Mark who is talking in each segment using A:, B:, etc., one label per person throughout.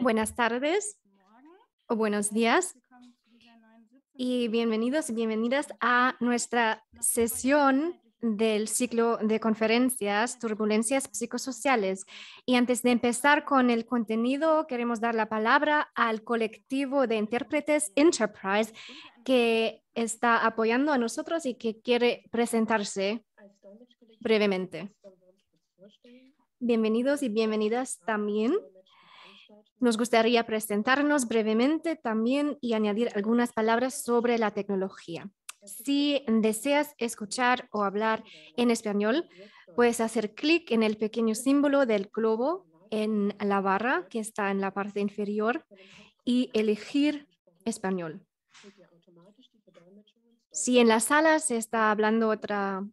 A: Buenas
B: tardes o buenos días y bienvenidos y bienvenidas a nuestra sesión del ciclo de conferencias Turbulencias Psicosociales. Y antes de empezar con el contenido, queremos dar la palabra al colectivo de intérpretes Enterprise que está apoyando a nosotros y que quiere presentarse brevemente bienvenidos y bienvenidas también. Nos gustaría presentarnos brevemente también y añadir algunas palabras sobre la tecnología. Si deseas escuchar o hablar en español, puedes hacer clic en el pequeño símbolo del globo en la barra que está en la parte inferior y elegir español. Si en la sala se está hablando otra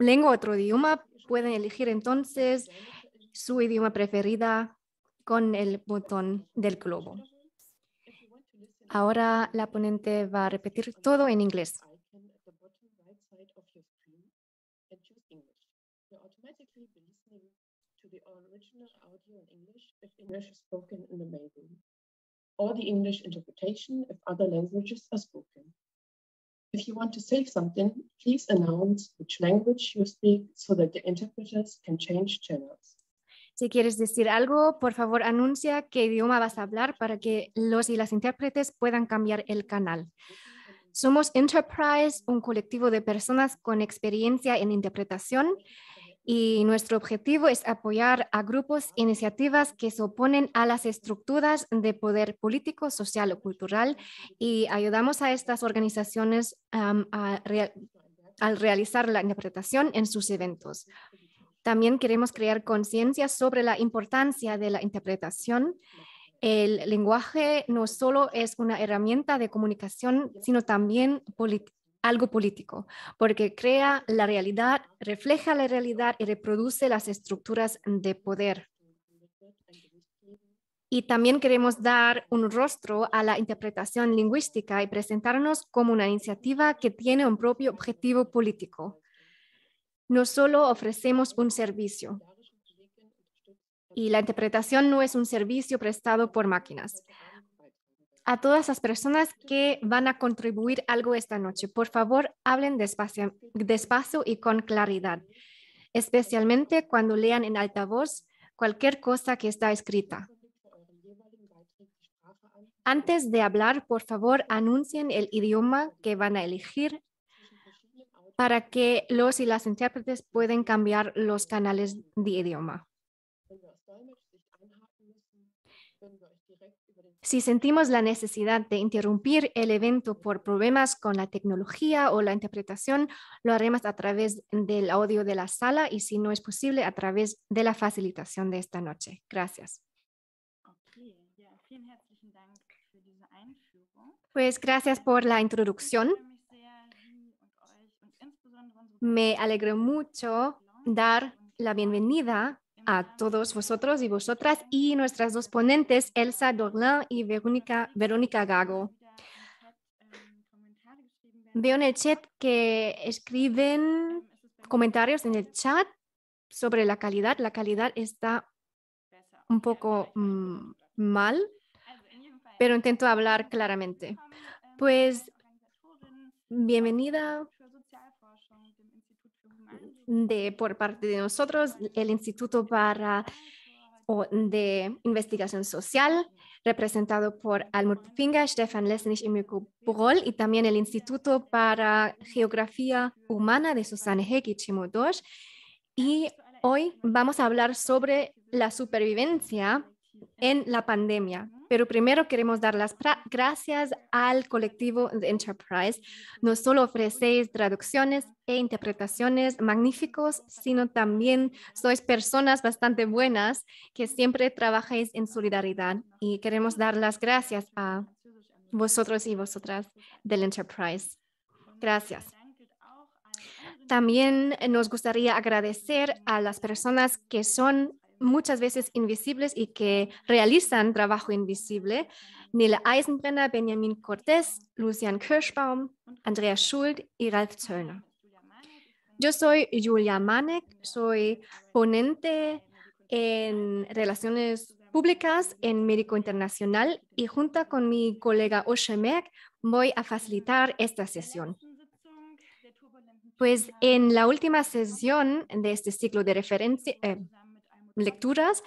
B: lengua, otro idioma, pueden elegir entonces su idioma preferida con el botón del globo. Ahora la ponente va a repetir todo en inglés.
A: or the English interpretation if other languages are spoken. If you want to say something, please announce which language you speak so that the interpreters can change channels.
B: Si quieres decir algo, por favor anuncia qué idioma vas a hablar para que los y las intérpretes puedan cambiar el canal. Somos Enterprise, un colectivo de personas con experiencia en interpretación y nuestro objetivo es apoyar a grupos e iniciativas que se oponen a las estructuras de poder político, social o cultural y ayudamos a estas organizaciones a al realizar la interpretación en sus eventos. También queremos crear conciencia sobre la importancia de la interpretación. El lenguaje no solo es una herramienta de comunicación, sino también algo político, porque crea la realidad, refleja la realidad y reproduce las estructuras de poder. Y también queremos dar un rostro a la interpretación lingüística y presentarnos como una iniciativa que tiene un propio objetivo político no solo ofrecemos un servicio. Y la interpretación no es un servicio prestado por máquinas. A todas las personas que van a contribuir algo esta noche, por favor, hablen despacio, despacio y con claridad, especialmente cuando lean en altavoz cualquier cosa que está escrita. Antes de hablar, por favor, anuncien el idioma que van a elegir para que los y las intérpretes pueden cambiar los canales de idioma. Si sentimos la necesidad de interrumpir el evento por problemas con la tecnología o la interpretación, lo haremos a través del audio de la sala y si no es posible, a través de la facilitación de esta noche. Gracias. Pues gracias por la introducción. Me alegro mucho dar la bienvenida a todos vosotros y vosotras y nuestras dos ponentes, Elsa Dorlin y Verónica, Verónica Gago. Veo en el chat que escriben comentarios en el chat sobre la calidad. La calidad está un poco mm, mal, pero intento hablar claramente. Pues bienvenida de, por parte de nosotros, el Instituto para, de Investigación Social, representado por Almut Pinga, Stefan Lesnich y Mirko Bogol, y también el Instituto para Geografía Humana de Susanne Heck y Y hoy vamos a hablar sobre la supervivencia en la pandemia. Pero primero queremos dar las gracias al colectivo The Enterprise. No solo ofrecéis traducciones e interpretaciones magníficos, sino también sois personas bastante buenas que siempre trabajáis en solidaridad y queremos dar las gracias a vosotros y vosotras del Enterprise. Gracias. También nos gustaría agradecer a las personas que son muchas veces invisibles y que realizan trabajo invisible. Nele Eisenbrenner, Benjamin Cortés, Lucian Kirschbaum, Andrea Schuld y Ralf Zöllner. Yo soy Julia Manek, soy ponente en relaciones públicas en Médico Internacional y junto con mi colega Oshemek voy a facilitar esta sesión. Pues en la última sesión de este ciclo de referencia, eh, lecturas,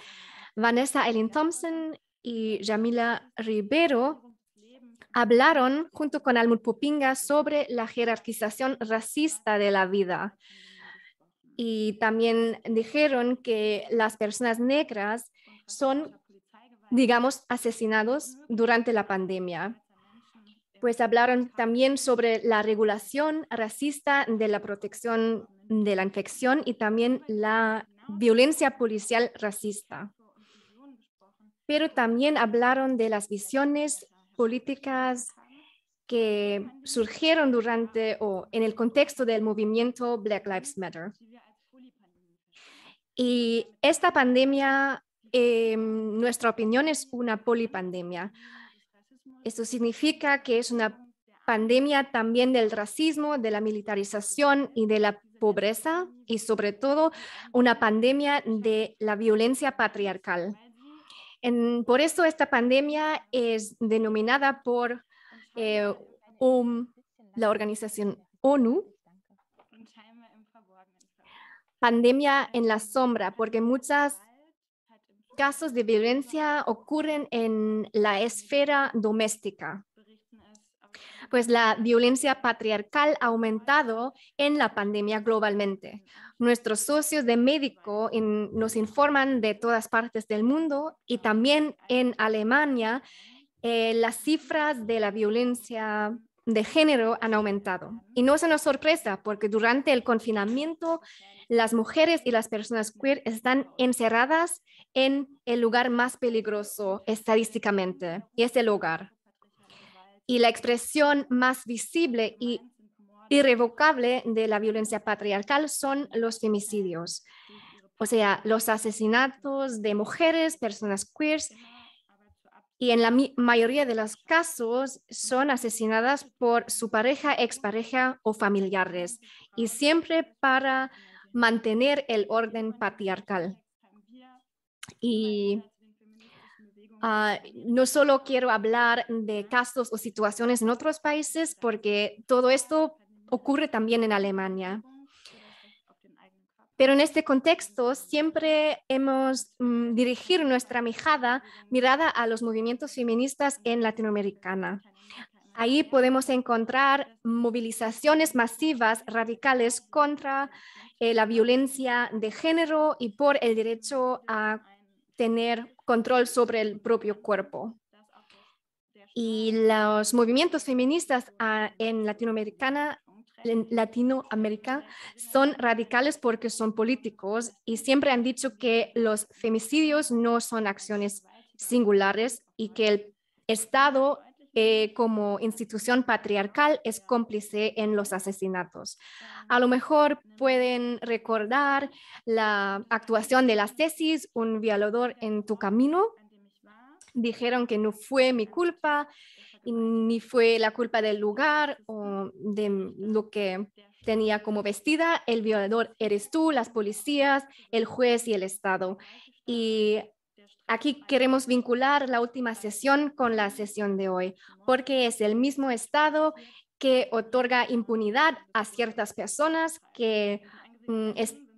B: Vanessa Ellen Thompson y Jamila Rivero hablaron junto con Almut Popinga sobre la jerarquización racista de la vida. Y también dijeron que las personas negras son, digamos, asesinados durante la pandemia. Pues hablaron también sobre la regulación racista de la protección de la infección y también la violencia policial racista. Pero también hablaron de las visiones políticas que surgieron durante o en el contexto del movimiento Black Lives Matter. Y esta pandemia, en em, nuestra opinión, es una polipandemia. Esto significa que es una pandemia también del racismo, de la militarización y de la pobreza y sobre todo una pandemia de la violencia patriarcal. por eso esta pandemia es denominada por eh, la organización ONU pandemia en la sombra, porque muchos casos de violencia ocurren en la esfera doméstica. Pues la violencia patriarcal ha aumentado en la pandemia globalmente. Nuestros socios de médico nos informan de todas partes del mundo y también en Alemania eh, las cifras de la violencia de género han aumentado. Y no es una sorpresa porque durante el confinamiento las mujeres y las personas queer están encerradas en el lugar más peligroso estadísticamente, y es el hogar y la expresión más visible y irrevocable de la violencia patriarcal son los femicidios, o sea, los asesinatos de mujeres, personas queers, y en la mayoría de los casos son asesinadas por su pareja, expareja o familiares, y siempre para mantener el orden patriarcal. Y Ah, no solo quiero hablar de casos o situaciones en otros países, porque todo esto ocurre también en Alemania. Pero en este contexto siempre hemos dirigido mm, dirigir nuestra mirada, a los movimientos feministas en Latinoamericana. Ahí podemos encontrar movilizaciones masivas radicales contra eh, la violencia de género y por el derecho a tener control sobre el propio cuerpo. Y los movimientos feministas ah, en Latinoamericana en Latinoamérica son radicales porque son políticos y siempre han dicho que los femicidios no son acciones singulares y que el Estado eh, como institución patriarcal es cómplice en los asesinatos. A lo mejor pueden recordar la actuación de las tesis, un violador en tu camino. Dijeron que no fue mi culpa, ni fue la culpa del lugar o de lo que tenía como vestida. El violador eres tú, las policías, el juez y el Estado. Y Aquí queremos vincular la última sesión con la sesión de hoy, porque es el mismo Estado que otorga impunidad a ciertas personas que mm,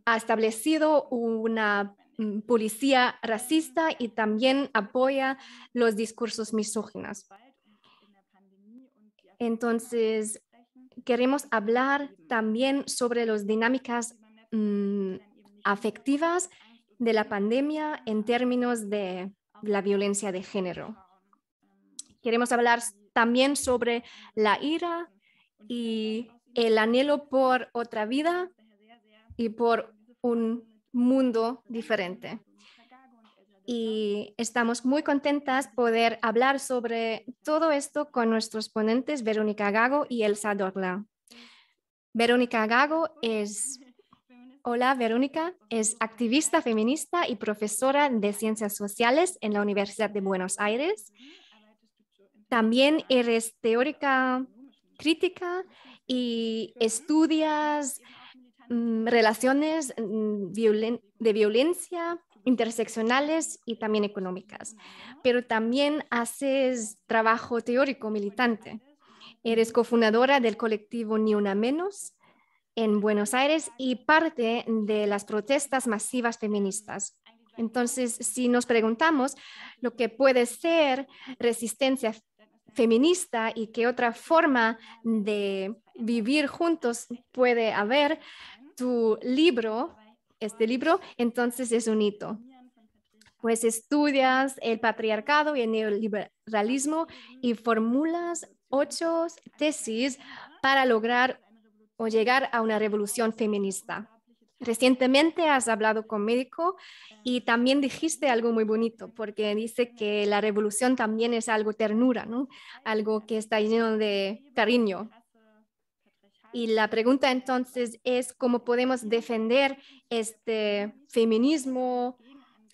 B: ha establecido una mm, policía racista y también apoya los discursos misóginos. Entonces, queremos hablar también sobre las dinámicas mm, afectivas de la pandemia en términos de la violencia de género. Queremos hablar también sobre la ira y el anhelo por otra vida y por un mundo diferente. Y estamos muy contentas poder hablar sobre todo esto con nuestros ponentes Verónica Gago y Elsa Dorla. Verónica Gago es Hola, Verónica. Es activista feminista y profesora de ciencias sociales en la Universidad de Buenos Aires. También eres teórica crítica y estudias mm, relaciones mm, de violencia interseccionales y también económicas, pero también haces trabajo teórico militante. Eres cofundadora del colectivo Ni Una Menos en Buenos Aires y parte de las protestas masivas feministas. Entonces, si nos preguntamos lo que puede ser resistencia feminista y qué otra forma de vivir juntos puede haber, tu libro, este libro, entonces es un hito. Pues estudias el patriarcado y el neoliberalismo y formulas ocho tesis para lograr o llegar a una revolución feminista. Recientemente has hablado con médico y también dijiste algo muy bonito, porque dice que la revolución también es algo ternura, ¿no? algo que está lleno de cariño. Y la pregunta entonces es cómo podemos defender este feminismo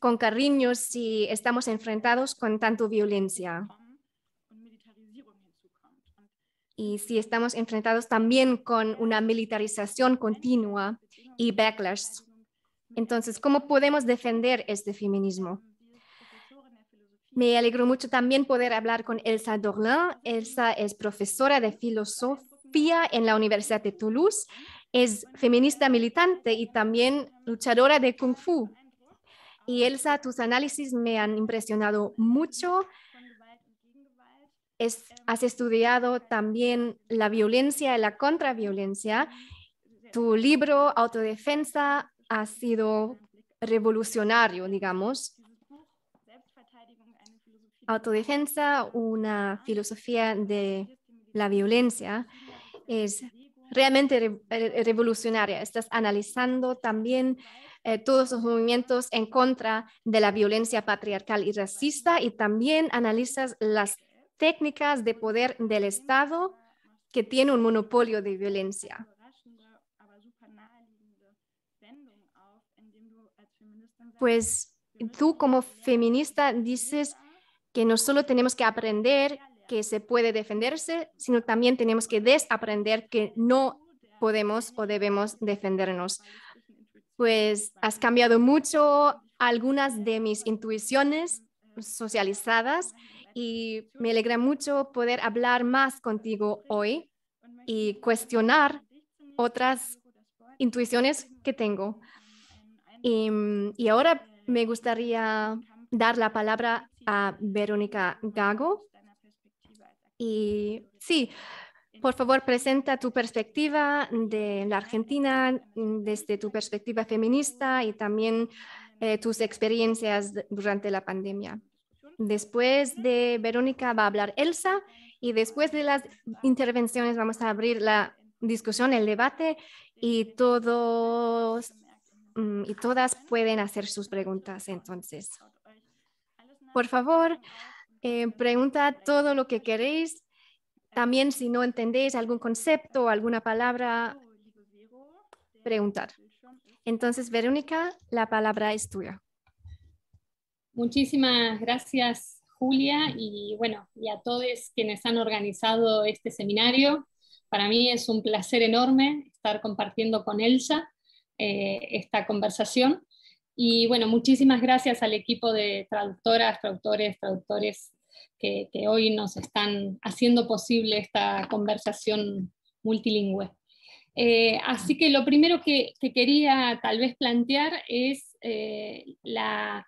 B: con cariño si estamos enfrentados con tanto violencia y si estamos enfrentados también con una militarización continua y backlash. Entonces, ¿cómo podemos defender este feminismo? Me alegro mucho también poder hablar con Elsa Dorlin. Elsa es profesora de filosofía en la Universidad de Toulouse, es feminista militante y también luchadora de kung fu. Y Elsa, tus análisis me han impresionado mucho has estudiado también la violencia y la contraviolencia. Tu libro Autodefensa ha sido revolucionario, digamos. Autodefensa, una filosofía de la violencia, es realmente revolucionaria. Estás analizando también eh, todos los movimientos en contra de la violencia patriarcal y racista y también analizas las técnicas de poder del Estado que tiene un monopolio de violencia. Pues tú como feminista dices que no solo tenemos que aprender que se puede defenderse, sino también tenemos que desaprender que no podemos o debemos defendernos. Pues has cambiado mucho algunas de mis intuiciones socializadas y me alegra mucho poder hablar más contigo hoy y cuestionar otras intuiciones que tengo. Mm, y, ahora me gustaría dar la palabra a Verónica Gago. Y sí, por favor, presenta tu perspectiva de la Argentina mm, desde tu perspectiva feminista y también eh, tus experiencias durante la pandemia. Después de Verónica va a hablar Elsa y después de las intervenciones vamos a abrir la discusión, el debate y todos mm, y todas pueden hacer sus preguntas entonces. Por favor, eh, pregunta todo lo que queréis. También si no entendéis algún concepto o alguna palabra, preguntar. Entonces, Verónica, la palabra es tuya. Muchísimas gracias,
C: Julia, y bueno, a todos quienes han organizado este seminario. Para mí es un placer enorme estar compartiendo con Elsa eh, esta conversación. Y bueno, muchísimas gracias al equipo de traductoras, traductores, traductores que hoy nos están haciendo posible esta conversación multilingüe. Eh, así que lo primero que, quería tal vez plantear es eh, la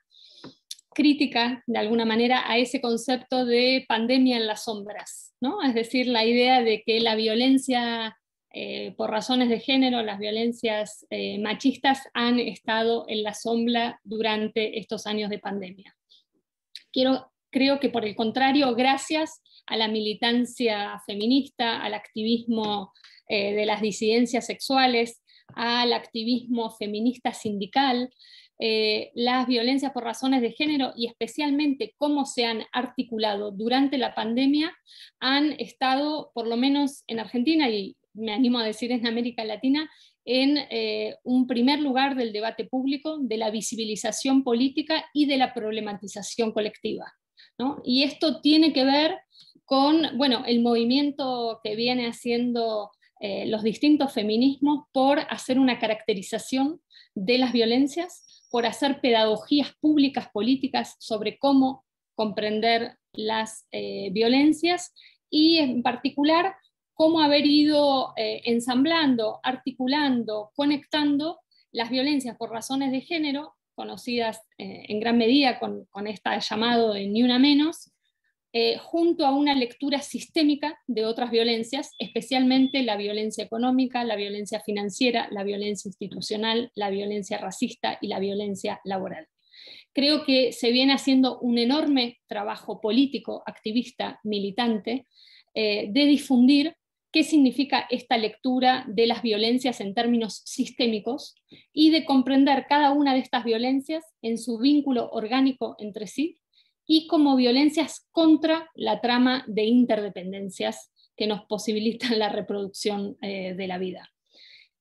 C: crítica, de alguna manera, a ese concepto de pandemia en las sombras, Es decir, la idea de que la violencia eh, por razones de género, las violencias machistas han estado en la sombra durante estos años de pandemia. Quiero, creo que por el contrario, gracias a la militancia feminista, al activismo eh, de las disidencias sexuales, al activismo feminista sindical, eh, las violencias por razones de género y especialmente cómo se han articulado durante la pandemia, han estado, por lo menos en Argentina y me animo a decir en América Latina, en eh, un primer lugar del debate público, de la visibilización política y de la problematización colectiva. Y esto tiene que ver con bueno, el movimiento que viene haciendo eh, los distintos feminismos por hacer una caracterización de las violencias, por hacer pedagogías públicas políticas sobre cómo comprender las eh, violencias y en particular cómo haber ido eh, ensamblando, articulando, conectando las violencias por razones de género, conocidas en gran medida con, con este llamado de ni una menos, eh, junto a una lectura sistémica de otras violencias, especialmente la violencia económica, la violencia financiera, la violencia institucional, la violencia racista y la violencia laboral. Creo que se viene haciendo un enorme trabajo político, activista, militante, eh, de difundir qué significa esta lectura de las violencias en términos sistémicos y de comprender cada una de estas violencias en su vínculo orgánico entre sí y como violencias contra la trama de interdependencias que nos posibilitan la reproducción eh, de la vida.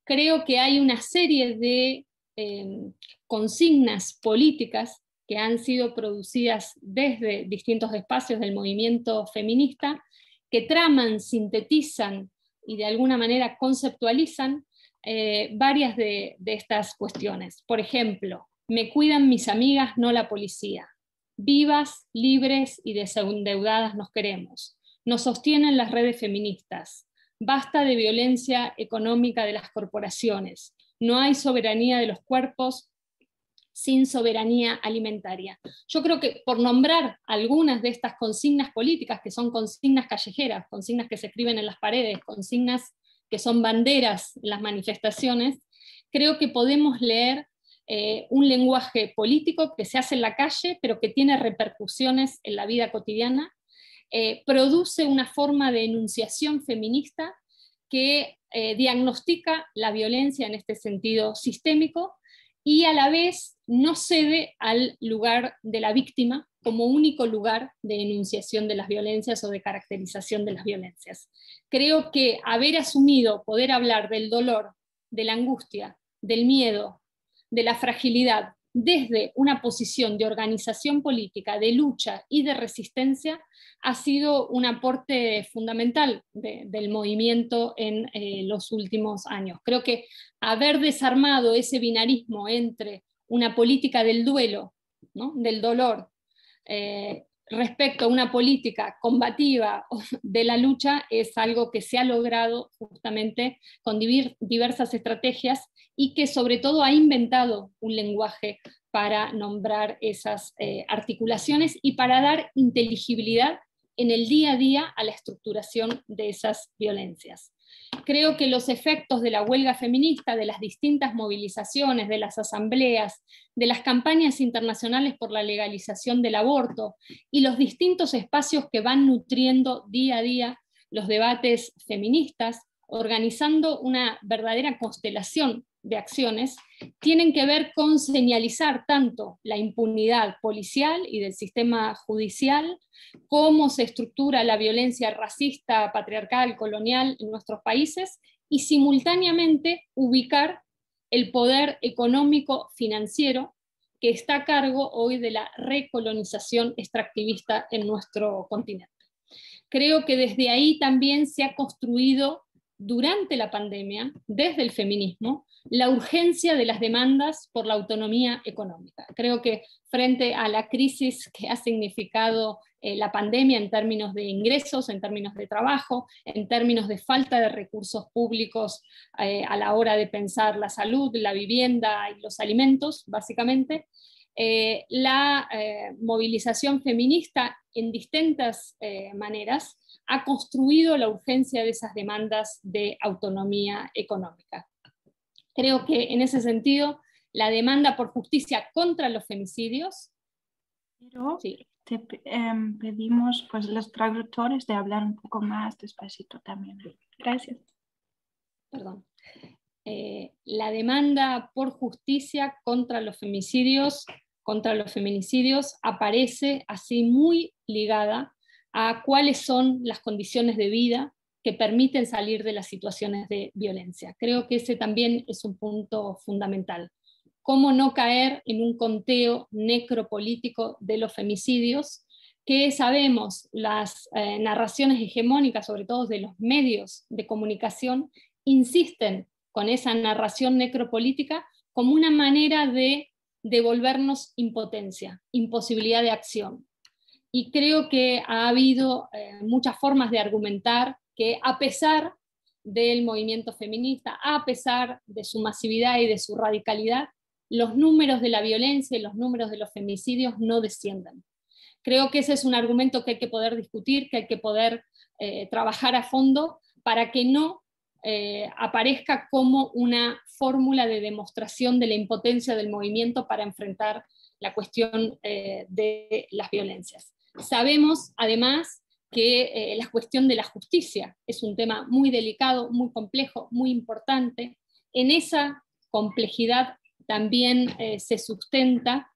C: Creo que hay una serie de em, consignas políticas que han sido producidas desde distintos espacios del movimiento feminista, que traman, sintetizan y de alguna manera conceptualizan eh, varias de estas cuestiones. Por ejemplo, me cuidan mis amigas, no la policía Vivas, libres y desendeudadas nos queremos. Nos sostienen las redes feministas. Basta de violencia económica de las corporaciones. No hay soberanía de los cuerpos sin soberanía alimentaria. Yo creo que por nombrar algunas de estas consignas políticas, que son consignas callejeras, consignas que se escriben en las paredes, consignas que son banderas en las manifestaciones, creo que podemos leer eh, un lenguaje político que se hace en la calle, pero que tiene repercusiones en la vida cotidiana, eh, produce una forma de enunciación feminista que eh, diagnostica la violencia en este sentido sistémico y a la vez no cede al lugar de la víctima como único lugar de enunciación de las violencias o de caracterización de las violencias. Creo que haber asumido poder hablar del dolor, de la angustia, del miedo, de la fragilidad desde una posición de organización política, de lucha y de resistencia, ha sido un aporte fundamental del movimiento en eh, los últimos años. Creo que haber desarmado ese binarismo entre una política del duelo, del dolor, eh, respecto a una política combativa de la lucha es algo que se ha logrado justamente con diversas estrategias y que sobre todo ha inventado un lenguaje para nombrar esas eh, articulaciones y para dar inteligibilidad en el día a día a la estructuración de esas violencias. Creo que los efectos de la huelga feminista, de las distintas movilizaciones, de las asambleas, de las campañas internacionales por la legalización del aborto y los distintos espacios que van nutriendo día a día los debates feministas, organizando una verdadera constelación de acciones tienen que ver con señalizar tanto la impunidad policial y del sistema judicial, cómo se estructura la violencia racista, patriarcal, colonial en nuestros países y simultáneamente ubicar el poder económico financiero que está a cargo hoy de la recolonización extractivista en nuestro continente. Creo que desde ahí también se ha construido durante la pandemia, desde el feminismo, la urgencia de las demandas por la autonomía económica. Creo que frente a la crisis que ha significado eh, la pandemia en términos de ingresos, en términos de trabajo, en términos de falta de recursos públicos eh, a la hora de pensar la salud, la vivienda y los alimentos, básicamente, eh, la eh, movilización feminista en distintas eh, maneras ha construido la urgencia de esas demandas de autonomía económica. Creo que en ese sentido, la demanda por justicia contra los femicidios. Pero te em,
A: pedimos pues, los traductores de hablar un poco más despacito también. Gracias.
C: Perdón. Eh, la demanda por justicia contra los femicidios contra los feminicidios aparece así muy ligada a cuáles son las condiciones de vida que permiten salir de las situaciones de violencia. Creo que ese también es un punto fundamental. Cómo no caer en un conteo necropolítico de los femicidios, que sabemos las eh, narraciones hegemónicas, sobre todo de los medios de comunicación, insisten con esa narración necropolítica como una manera de devolvernos impotencia, imposibilidad de acción. Y creo que ha habido eh, muchas formas de argumentar que a pesar del movimiento feminista, a pesar de su masividad y de su radicalidad, los números de la violencia y los números de los femicidios no descienden. Creo que ese es un argumento que hay que poder discutir, que hay que poder eh, trabajar a fondo para que no eh, aparezca como una fórmula de demostración de la impotencia del movimiento para enfrentar la cuestión eh, de las violencias. Sabemos, además, que eh, la cuestión de la justicia es un tema muy delicado, muy complejo, muy importante. En esa complejidad también se sustenta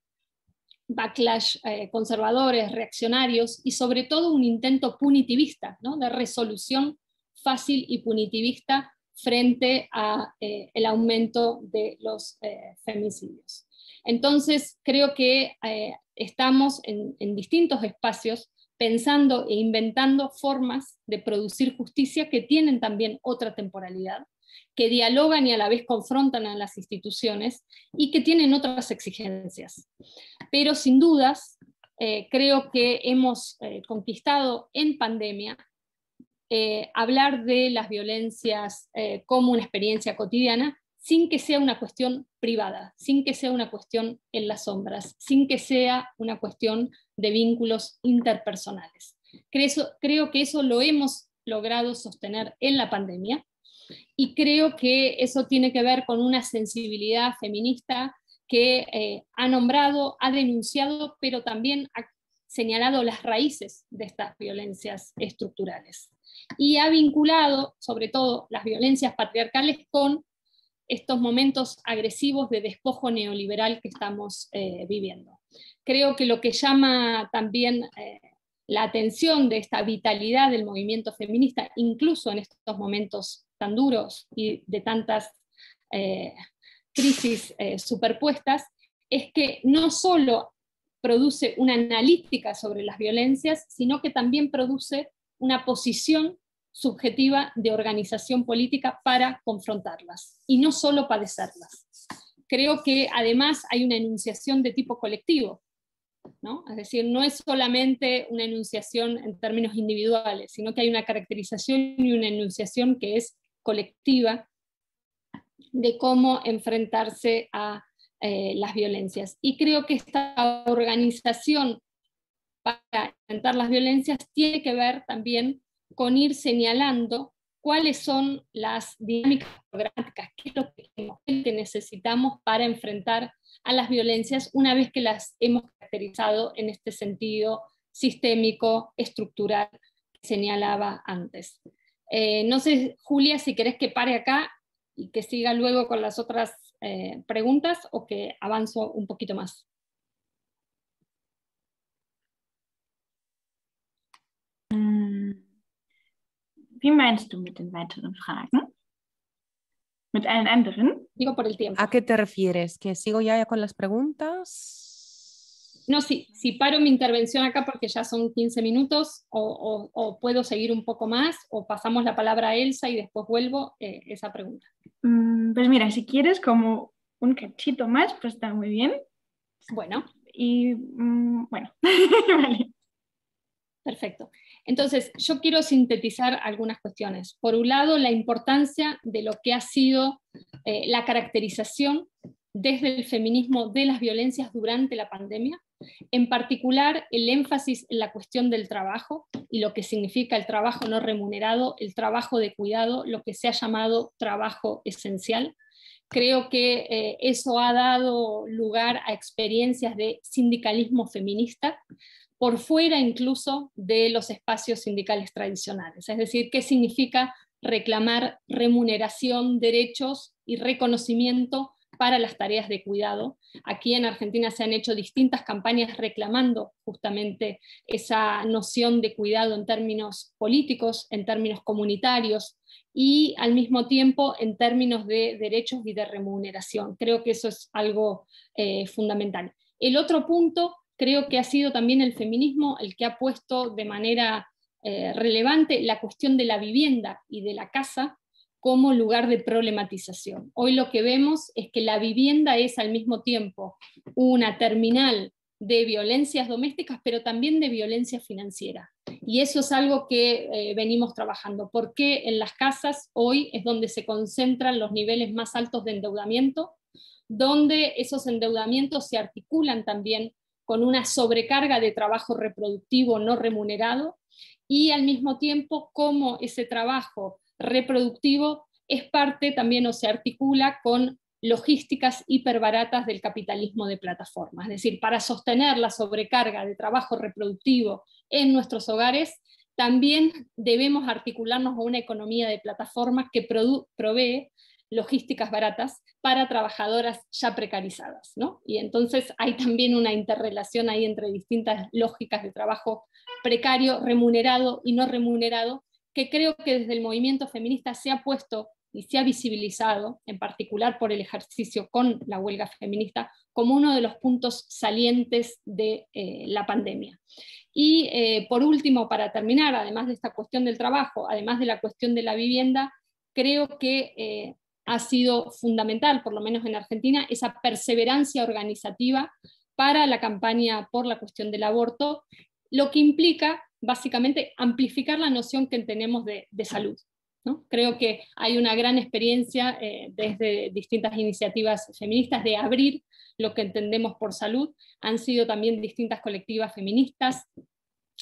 C: backlash conservadores, reaccionarios y sobre todo un intento punitivista de resolución fácil y punitivista frente a eh, el aumento de los eh, femicidios. Entonces, creo que eh, estamos en, distintos espacios pensando e inventando formas de producir justicia que tienen también otra temporalidad, que dialogan y a la vez confrontan a las instituciones y que tienen otras exigencias. Pero sin dudas, creo que hemos conquistado en pandemia eh, hablar de las violencias eh, como una experiencia cotidiana sin que sea una cuestión privada, sin que sea una cuestión en las sombras, sin que sea una cuestión de vínculos interpersonales. Creo, creo que eso lo hemos logrado sostener en la pandemia y creo que eso tiene que ver con una sensibilidad feminista que eh, ha nombrado, ha denunciado, pero también ha señalado las raíces de estas violencias estructurales y ha vinculado sobre todo las violencias patriarcales con estos momentos agresivos de despojo neoliberal que estamos eh, viviendo. Creo que lo que llama también eh, la atención de esta vitalidad del movimiento feminista, incluso en estos momentos tan duros y de tantas eh, crisis superpuestas, es que no solo produce una analítica sobre las violencias, sino que también produce una posición subjetiva de organización política para confrontarlas y no solo padecerlas. Creo que además hay una enunciación de tipo colectivo, ¿no? es decir, no es solamente una enunciación en términos individuales, sino que hay una caracterización y una enunciación que es colectiva de cómo enfrentarse a eh, las violencias. Y creo que esta organización para enfrentar las violencias tiene que ver también con ir señalando cuáles son las dinámicas programáticas, lo que necesitamos para enfrentar a las violencias una vez que las hemos caracterizado en este sentido sistémico, estructural que señalaba antes. Eh, no sé, Julia, si querés que pare acá y que siga luego con las otras eh, preguntas o que avanzo un poquito más.
A: ¿Qué mm, meinst tú con las weiteren Fragen?
D: Mit allen
C: Digo por el tiempo.
D: ¿A qué te refieres? ¿Que sigo ya con las
C: preguntas? No, si, si paro mi intervención acá porque ya son 15 minutos o, puedo seguir un poco más o pasamos la palabra a Elsa y después vuelvo eh, esa pregunta.
A: Mm, pues mira, si quieres como un cachito más, pues está muy bien.
C: Bueno. Y mm, bueno, vale. Perfecto. Entonces, yo quiero sintetizar algunas cuestiones. Por un lado, la importancia de lo que ha sido eh, la caracterización desde el feminismo de las violencias durante la pandemia, en particular, el énfasis en la cuestión del trabajo y lo que significa el trabajo no remunerado, el trabajo de cuidado, lo que se ha llamado trabajo esencial. Creo que eh, eso ha dado lugar a experiencias de sindicalismo feminista, por fuera incluso de los espacios sindicales tradicionales. Es decir, qué significa reclamar remuneración, derechos y reconocimiento para las tareas de cuidado. Aquí en Argentina se han hecho distintas campañas reclamando justamente esa noción de cuidado en términos políticos, en términos comunitarios y al mismo tiempo en términos de derechos y de remuneración. Creo que eso es algo eh, fundamental. El otro punto creo que ha sido también el feminismo el que ha puesto de manera eh, relevante la cuestión de la vivienda y de la casa como lugar de problematización. Hoy lo que vemos es que la vivienda es al mismo tiempo una terminal de violencias domésticas, pero también de violencia financiera. Y eso es algo que eh, venimos trabajando, porque en las casas hoy es donde se concentran los niveles más altos de endeudamiento, donde esos endeudamientos se articulan también con una sobrecarga de trabajo reproductivo no remunerado y al mismo tiempo cómo ese trabajo reproductivo es parte también o se articula con logísticas hiperbaratas del capitalismo de plataformas. Es decir, para sostener la sobrecarga de trabajo reproductivo en nuestros hogares, también debemos articularnos a una economía de plataformas que provee logísticas baratas para trabajadoras ya precarizadas. Y entonces hay también una interrelación ahí entre distintas lógicas de trabajo precario, remunerado y no remunerado, que creo que desde el movimiento feminista se ha puesto y se ha visibilizado, en particular por el ejercicio con la huelga feminista, como uno de los puntos salientes de eh, la pandemia. Y eh, por último, para terminar, además de esta cuestión del trabajo, además de la cuestión de la vivienda, creo que eh, ha sido fundamental, por lo menos en Argentina, esa perseverancia organizativa para la campaña por la cuestión del aborto, lo que implica básicamente amplificar la noción que tenemos de, salud. Creo que hay una gran experiencia eh, desde distintas iniciativas feministas de abrir lo que entendemos por salud. Han sido también distintas colectivas feministas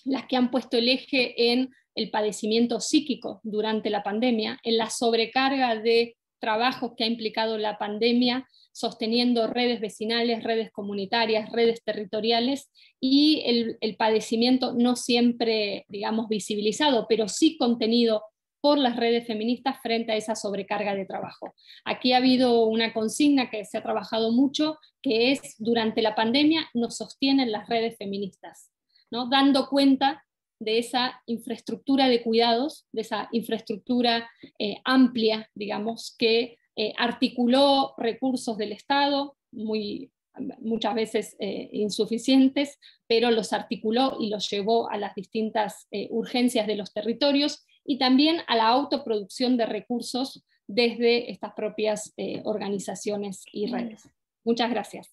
C: las que han puesto el eje en el padecimiento psíquico durante la pandemia, en la sobrecarga de trabajos que ha implicado la pandemia, sosteniendo redes vecinales, redes comunitarias, redes territoriales y el, padecimiento no siempre, digamos, visibilizado, pero sí contenido por las redes feministas frente a esa sobrecarga de trabajo. Aquí ha habido una consigna que se ha trabajado mucho, que es durante la pandemia nos sostienen las redes feministas, ¿no? dando cuenta de esa infraestructura de cuidados, de esa infraestructura eh, amplia, digamos, que eh, articuló recursos del Estado, muy, muchas veces eh, insuficientes, pero los articuló y los llevó a las distintas urgencias de los territorios y también a la autoproducción de recursos desde estas propias organizaciones y redes. Muchas gracias.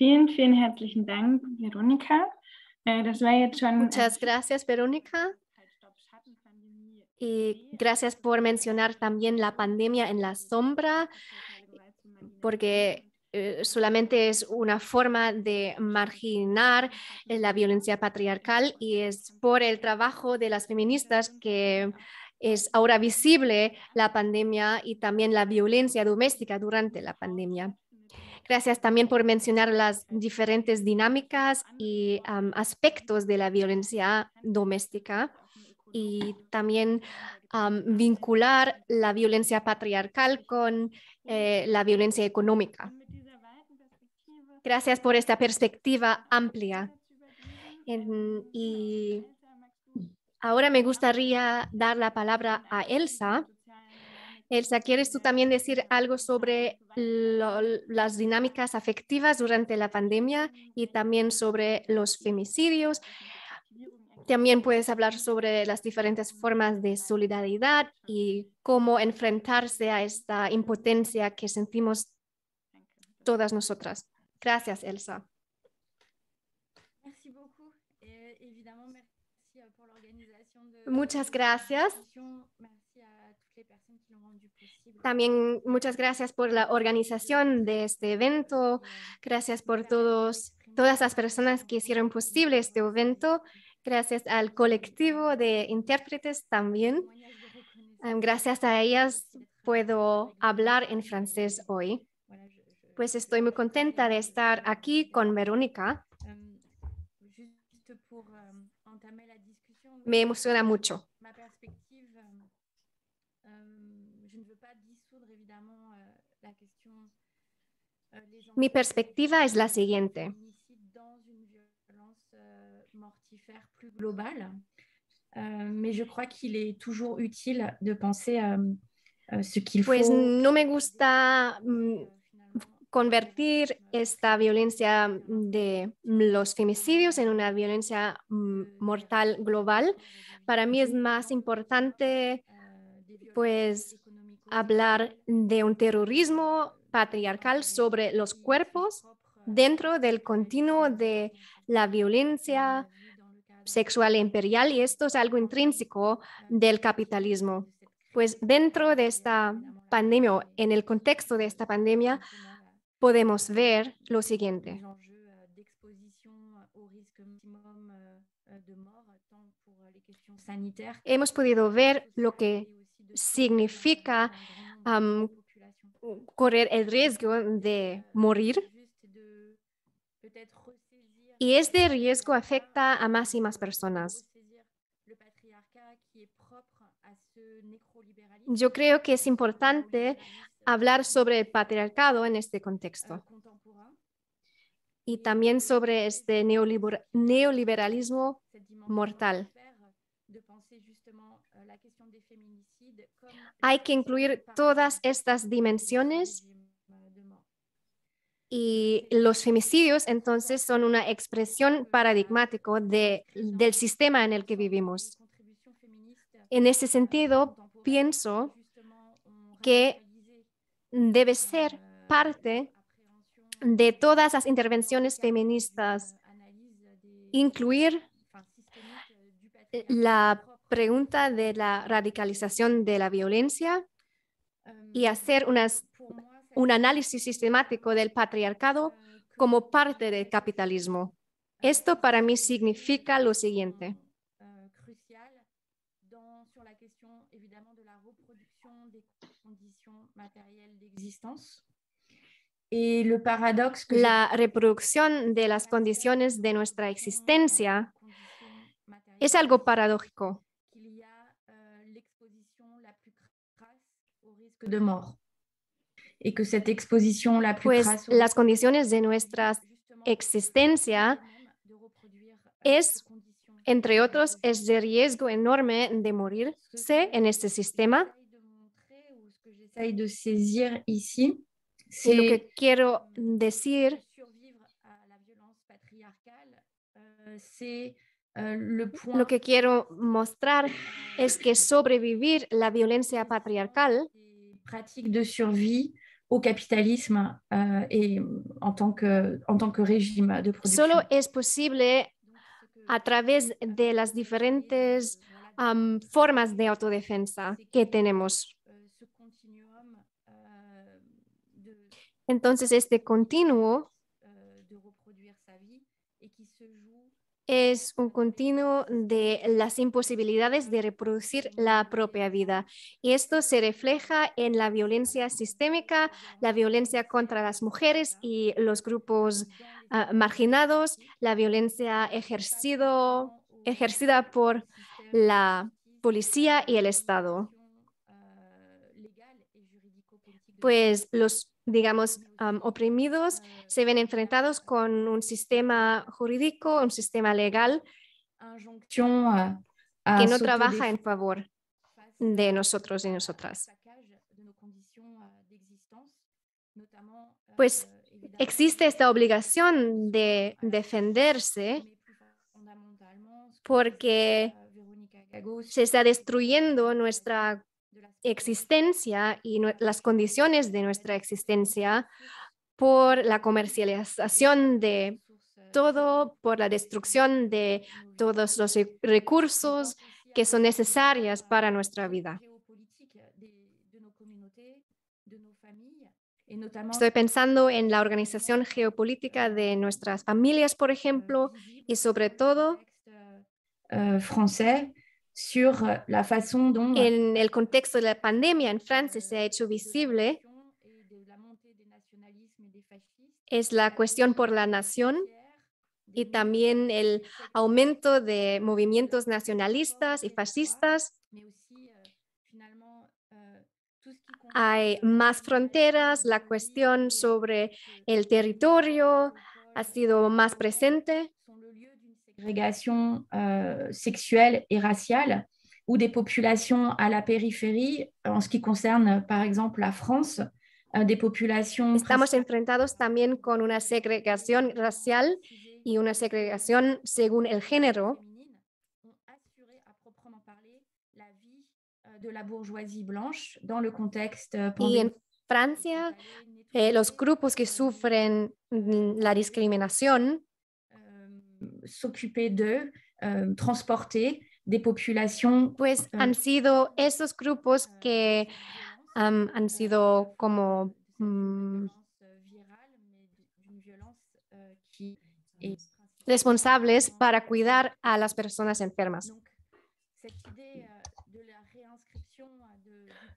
B: Vielen, vielen herzlichen Dank, Verónica. Eh, Muchas eh, gracias, Verónica. Y gracias por mencionar también la pandemia en la sombra, porque eh, solamente es una forma de marginar la violencia patriarcal y es por el trabajo de las feministas que es ahora visible la pandemia y también la violencia doméstica durante la pandemia. Gracias también por mencionar las diferentes dinámicas y aspectos de la violencia doméstica y también vincular la violencia patriarcal con eh, la violencia económica. Gracias por esta perspectiva amplia. y ahora me gustaría dar la palabra a Elsa. Elsa, ¿quieres tú también decir algo sobre las dinámicas afectivas durante la pandemia y también sobre los femicidios. También puedes hablar sobre las diferentes formas de solidaridad y cómo enfrentarse a esta impotencia que sentimos todas nosotras. Gracias, Elsa.
E: Eh, eh,
B: Muchas gracias también muchas gracias por la organización de este evento. Gracias por todos, todas las personas que hicieron posible este evento. Gracias al colectivo de intérpretes también. Em, gracias a ellas puedo hablar en francés hoy. Pues estoy muy contenta de estar aquí con Verónica. Em,
E: em,
B: Me emociona mucho.
E: Mi perspectiva es
B: la siguiente. global, euh, euh, euh, Pues no me gusta mm, convertir esta violencia de los femicidios en una violencia mm, mortal global. Para mí es más importante pues hablar de un terrorismo patriarcal sobre los cuerpos dentro del continuo de la violencia sexual e imperial y esto es algo intrínseco del capitalismo. Pues dentro de esta pandemia, o en el contexto de esta pandemia, podemos ver lo siguiente. Hemos podido ver lo que significa correr el riesgo de morir. Y este riesgo afecta a más y más personas. Yo creo que es importante hablar sobre el patriarcado en este contexto y también sobre este neoliberalismo mortal. Hay que incluir todas estas dimensiones y los femicidios entonces son una expresión paradigmática del sistema en el que vivimos. En ese sentido, pienso que debe ser parte de todas las intervenciones feministas, incluir la pregunta de la radicalización de la violencia y em, hacer un análisis sistemático del patriarcado como parte del capitalismo. Esto para mí significa lo siguiente. La reproducción de las condiciones de nuestra existencia es algo paradójico. de mort. Y que cette exposition la plus pues las condiciones de nuestra existencia es, entre otros, es de riesgo enorme de morirse en este sistema. Y lo que quiero decir euh, euh, lo que quiero mostrar es que sobrevivir la violencia patriarcal pratique
E: de survie au capitalismo euh, y en tant, que, en tant que
B: régime de producción. Solo es posible a través de las diferentes formas de autodefensa que tenemos. Entonces, este continuo es un continuo de las imposibilidades de reproducir la propia vida. Y esto se refleja en la violencia sistémica, la violencia contra las mujeres y los grupos ah, marginados, la violencia ejercido, ejercida por la policía y el Estado. Pues los digamos, oprimidos, se ven enfrentados con un sistema jurídico, un sistema legal que no trabaja en favor de nosotros y nosotras. Pues existe esta obligación de defenderse porque se está destruyendo nuestra existencia y las condiciones de nuestra existencia por la comercialización de todo, por la destrucción de todos los recursos que son necesarias para nuestra vida. Estoy pensando en la organización geopolítica de nuestras familias, por ejemplo, y sobre todo contexto
E: eh, francés Euh, euh,
B: en el contexto de la pandemia en Francia se ha hecho visible es la cuestión por la nación y también el aumento de movimientos nacionalistas y fascistas. Hay más fronteras, la cuestión sobre el territorio ha sido más presente.
E: ségrégation euh, sexuelle et raciale ou des populations à la périphérie, en ce qui concerne par exemple la France, euh, des populations... Estamos
B: enfrentados también con una segregación racial y una segregación según el género. de eh, mm, la bourgeoisie blanche dans le contexte et en France les groupes qui souffrent la discrimination s'occuper de euh, transporter des populations. Pues euh, han sido esos grupos que um, han sido como mm, responsables para cuidar a las personas enfermas.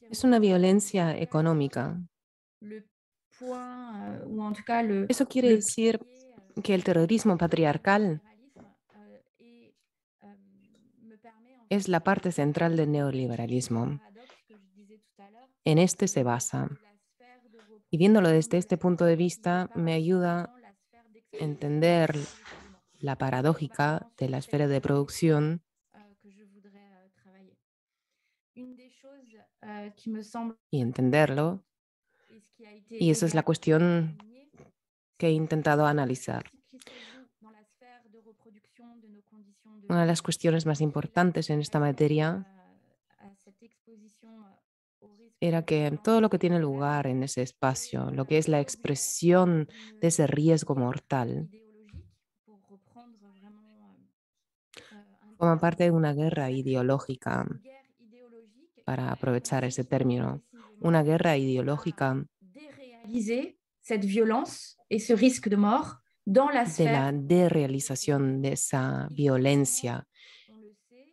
D: Es una violencia económica.
E: Euh, Eso quiere decir
D: que el terrorismo patriarcal es la parte central del neoliberalismo. En este se basa. Y viéndolo desde este punto de vista, me ayuda a entender la paradójica de la esfera de producción y entenderlo. Y eso es la cuestión que he intentado analizar. Una de las cuestiones más importantes en esta materia era que todo lo que tiene lugar en ese espacio, lo que es la expresión de ese riesgo mortal, forma parte de una guerra ideológica, para aprovechar ese término, una guerra ideológica de la sphère. De la de esa violencia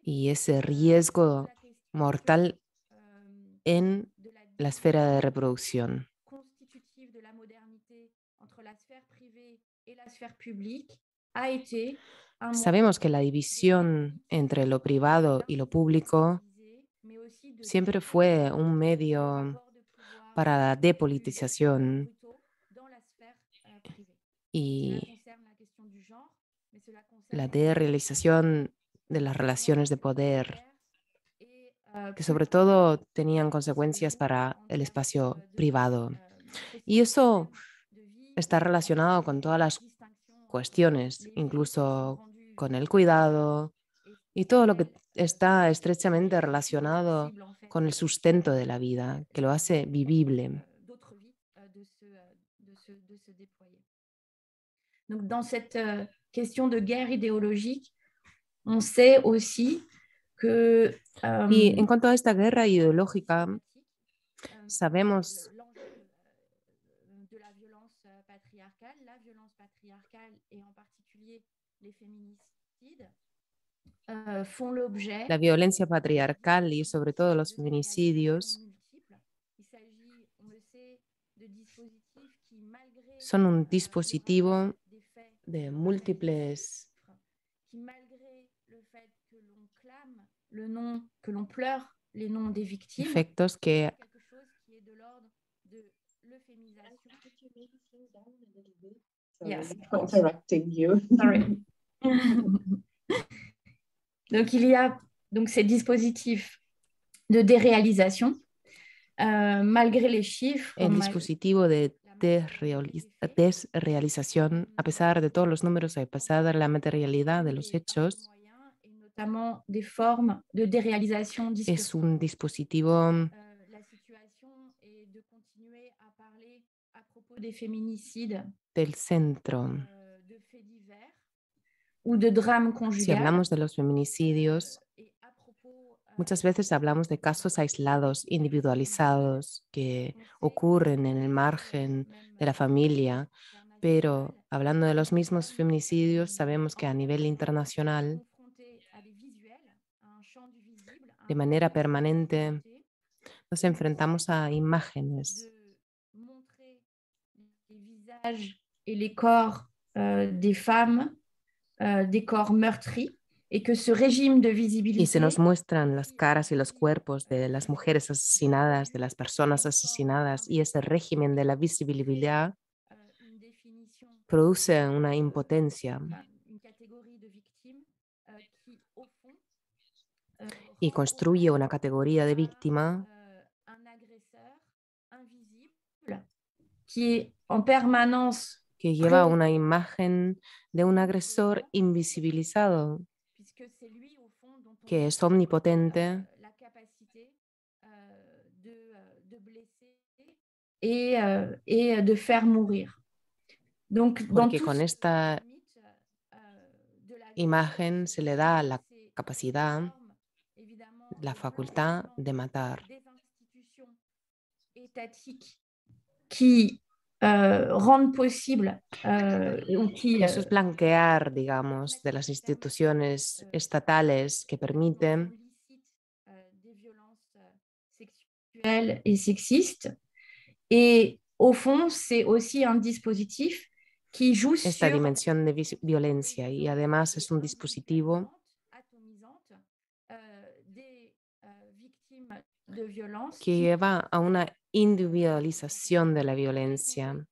D: y ese riesgo mortal en la esfera de reproducción. Sabemos que la división entre lo privado y lo público siempre fue un medio para la depolitización y la de de las relaciones de poder, que sobre todo tenían consecuencias para el espacio privado. Y eso está relacionado con todas las cuestiones, incluso con el cuidado y todo lo que está estrechamente relacionado con el eh, sustento de la vida, que lo hace eh, vivible.
E: Donc, dans cette euh, question de guerre idéologique, on sait aussi
D: que. Um, y en cuanto a esta guerra ideológica, sabemos. De la violence
E: patriarcale, la violence patriarcale et en particulier les féminicides. Euh, font l'objet la violencia
D: patriarcal y sobre todo los feminicidios son un dispositivo de múltiples
E: qui, malgré le fait que l'on clame le nom, que l'on pleure les noms des victimes, efectos
D: que quelque chose qui est de l'ordre de l'euphémisation. Yes. Interrupting you. Sorry.
E: donc il y a donc ces dispositifs de déréalisation euh, malgré les chiffres.
D: El dispositivo de desrealización a pesar de todos los números, a pesar de la materialidad de los hechos. Es un dispositivo mm, euh, del centro.
E: Euh, si hablamos
D: de los feminicidios, Muchas veces hablamos de casos aislados, individualizados, que ocurren en el margen de la familia, pero hablando de los mismos feminicidios, sabemos que a nivel internacional, de manera permanente, nos enfrentamos a imágenes.
E: Y los corps euh, de femmes, euh, des corps y que régimen de visibilidad y se nos
D: muestran las caras y los cuerpos de las mujeres asesinadas, de las personas asesinadas y ese régimen de la visibilidad produce una impotencia y construye una categoría de víctima
E: que lleva una
D: imagen de un agresor invisibilizado
E: que c'est lui au
D: fond dont est omnipotente euh, la capacité euh,
E: euh, de blesser et et de faire mourir.
D: Donc donc cette image se le donne la capacité la faculté de matar
E: institution étatique
D: qui Uh, posible uh, blanquear, digamos, de las instituciones estatales que permiten sexuelles et sexistes. Et au fond, c'est aussi un dispositivo que joue Esta dimensión de violencia y además es un dispositivo
E: euh, euh, que lleva
D: a una individualización de la violencia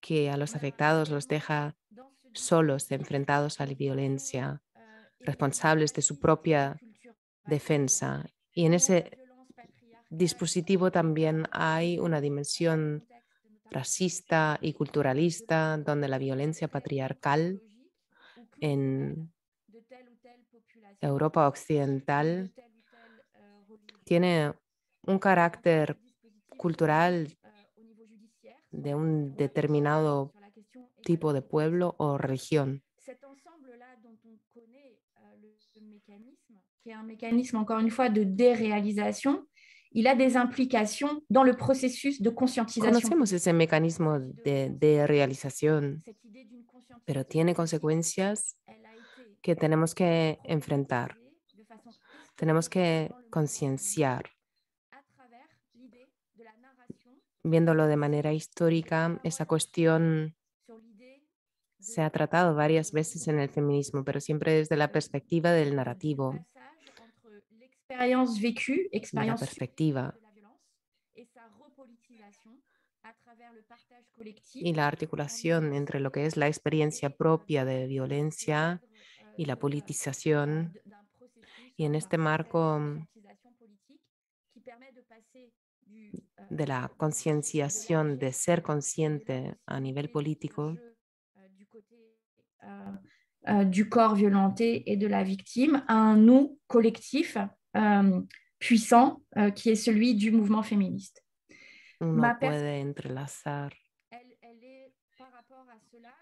D: que a los afectados los deja solos, enfrentados a la violencia, responsables de su propia defensa. Y en ese dispositivo también hay una dimensión racista y culturalista donde la violencia patriarcal en Europa Occidental tiene un carácter cultural de un determinado tipo de pueblo o región.
E: Euh, qui est un mécanisme, encore une fois, de déréalisation, il a des implications dans le processus de conscientisation. Conocemos
D: ese mecanismo de, de pero tiene consecuencias que tenemos que enfrentar. Tenemos que concienciar viéndolo de manera histórica, esa cuestión se ha tratado varias veces en el feminismo, pero siempre desde la perspectiva del narrativo,
E: la perspectiva y la
D: articulación entre lo que es la experiencia propia de violencia y la politización. Y en este marco de la concienciación, de ser consciente à niveau politique euh,
E: euh, du corps violenté et de la victime à un nous collectif euh, puissant qui est celui du mouvement féministe.
D: on peut entrelacer. Elle, elle est,
E: par rapport à cela,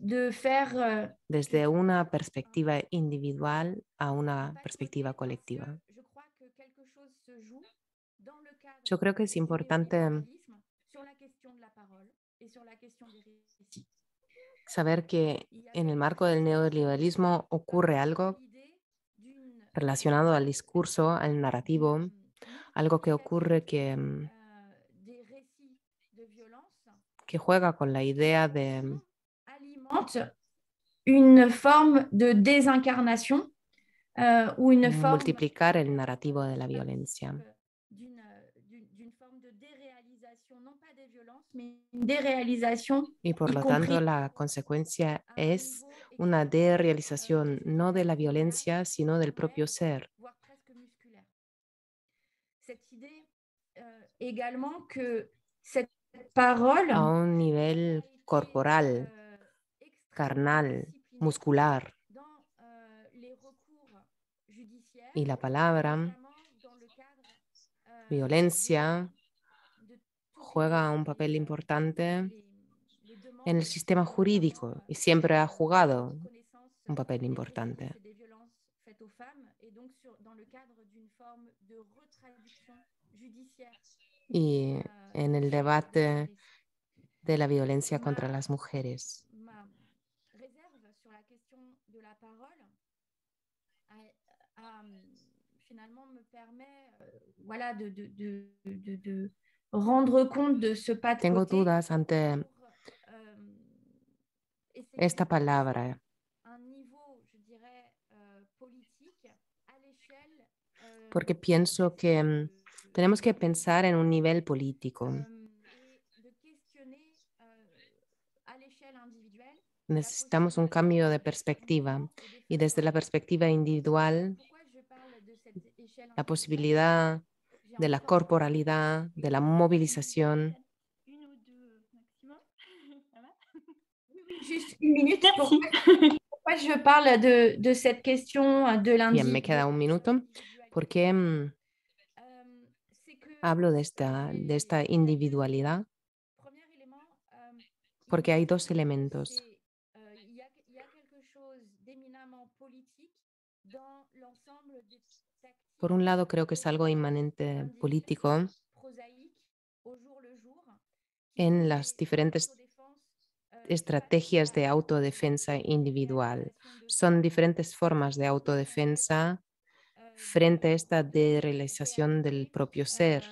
D: de faire. Euh, Desde una perspectiva individual a una perspectiva colectiva. Je crois que quelque chose se joue Yo creo que es importante mm, saber que en el marco del neoliberalismo ocurre algo relacionado al discurso, al narrativo, algo que ocurre que, mm, que juega con la idea de... Mm,
E: Una forma de desencarnación.
D: Euh, multiplicar el narrativo de la violencia.
E: Y por lo tanto,
D: la consecuencia es una derealización, no de la violencia, sino del propio ser.
E: Euh,
D: a un nivel corporal, euh, carnal, muscular. Euh, y la palabra violencia juega un papel importante en el sistema jurídico y siempre ha jugado un papel importante. Y en el debate de la violencia contra las mujeres.
E: Voilà, de, tengo dudas
D: ante euh, esta palabra. Euh, euh, Porque pienso que mm, tenemos que pensar en un nivel político. Necesitamos un cambio de perspectiva y desde la perspectiva individual, la posibilidad de la corporalidad, de la movilización. Euh, Bien, me queda un minuto porque mm, hablo de esta individualidad porque hay dos elementos. Por un lado, creo que es algo inmanente político en las diferentes estrategias de autodefensa individual. Son diferentes formas de autodefensa frente a esta derealización del propio ser.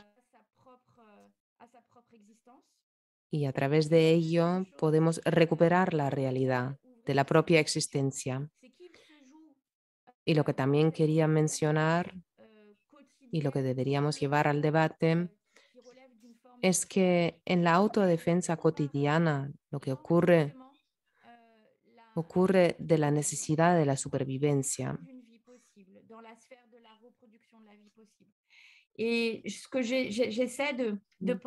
D: Y a través de ello podemos recuperar la realidad de la propia existencia. Y lo que también quería mencionar y lo que deberíamos llevar al debate es que en la autodefensa cotidiana lo que ocurre ocurre de la necesidad de la supervivencia.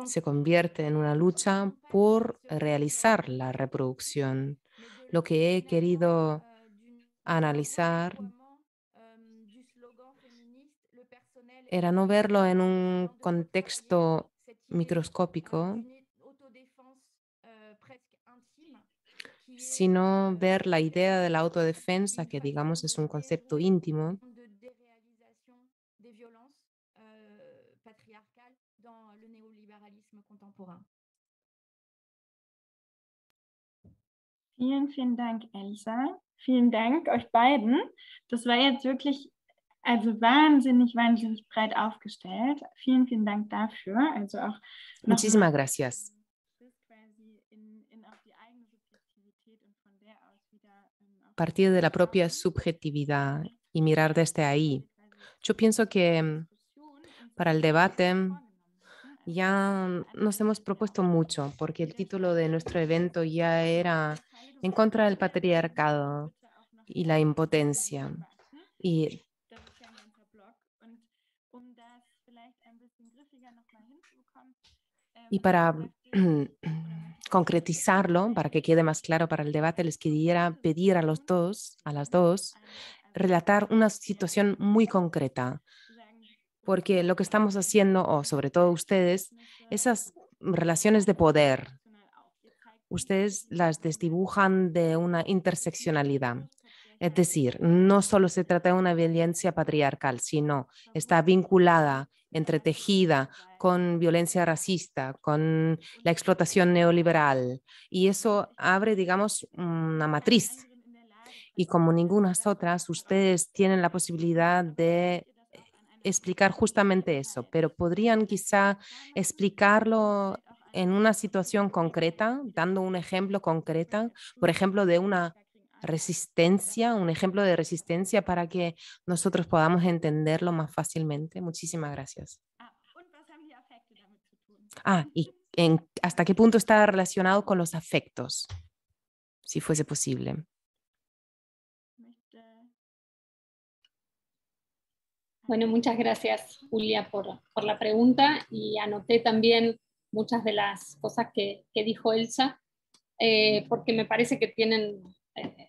D: Se convierte en una lucha por realizar la reproducción. Lo que he querido analizar era no verlo en un contexto microscópico, sino ver la idea de la autodefensa, que digamos es un concepto íntimo,
A: Vielen, vielen Dank, Elsa. Vielen Dank euch beiden. Das war jetzt wirklich Also wahnsinnig, wahnsinnig breit aufgestellt. Vielen,
D: Muchísimas gracias. Partir de la propia subjetividad y mirar desde ahí. Yo pienso que mm, para el debate ya mm, nos hemos propuesto mucho, porque el título de nuestro evento ya era En contra del patriarcado y la impotencia. Y Y para mm, concretizarlo, para que quede más claro para el debate, les quisiera pedir a los dos, a las dos, relatar una situación muy concreta, porque lo que estamos haciendo, o sobre todo ustedes, esas relaciones de poder, ustedes las desdibujan de una interseccionalidad. Es decir, no solo se trata de una violencia patriarcal, sino está vinculada, entretejida con violencia racista, con la explotación neoliberal. Y eso abre, digamos, una matriz. Y como ninguna otra, ustedes tienen la posibilidad de explicar justamente eso, pero podrían quizá explicarlo en una situación concreta, dando un ejemplo concreto, por ejemplo, de una resistencia, un ejemplo de resistencia para que nosotros podamos entenderlo más fácilmente. Muchísimas gracias. Ah, ah y hasta qué punto está relacionado con los afectos, si fuese posible.
C: Bueno, muchas gracias, Julia, por, por, la pregunta y anoté también muchas de las cosas que, dijo Elsa, eh, porque me parece que tienen eh,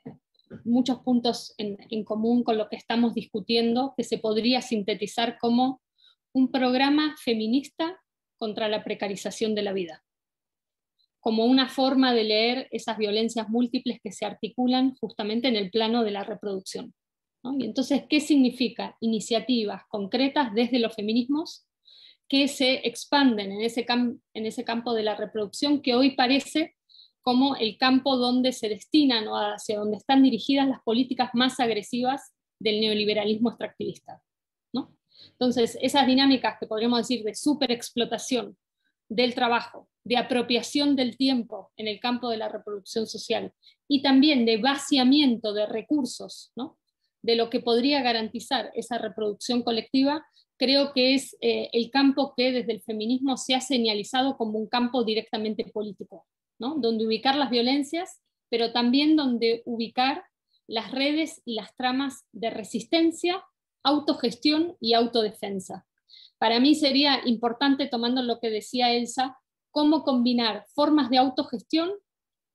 C: muchos puntos en, común con lo que estamos discutiendo, que se podría sintetizar como un programa feminista contra la precarización de la vida, como una forma de leer esas violencias múltiples que se articulan justamente en el plano de la reproducción. Y entonces, ¿qué significa iniciativas concretas desde los feminismos que se expanden en en ese campo de la reproducción que hoy parece como el campo donde se destinan o hacia donde están dirigidas las políticas más agresivas del neoliberalismo extractivista. Entonces, esas dinámicas que podríamos decir de superexplotación del trabajo, de apropiación del tiempo en el campo de la reproducción social y también de vaciamiento de recursos, de lo que podría garantizar esa reproducción colectiva, creo que es eh, el campo que desde el feminismo se ha señalizado como un campo directamente político donde ubicar las violencias, pero también donde ubicar las redes y las tramas de resistencia, autogestión y autodefensa. Para mí sería importante, tomando lo que decía Elsa, cómo combinar formas de autogestión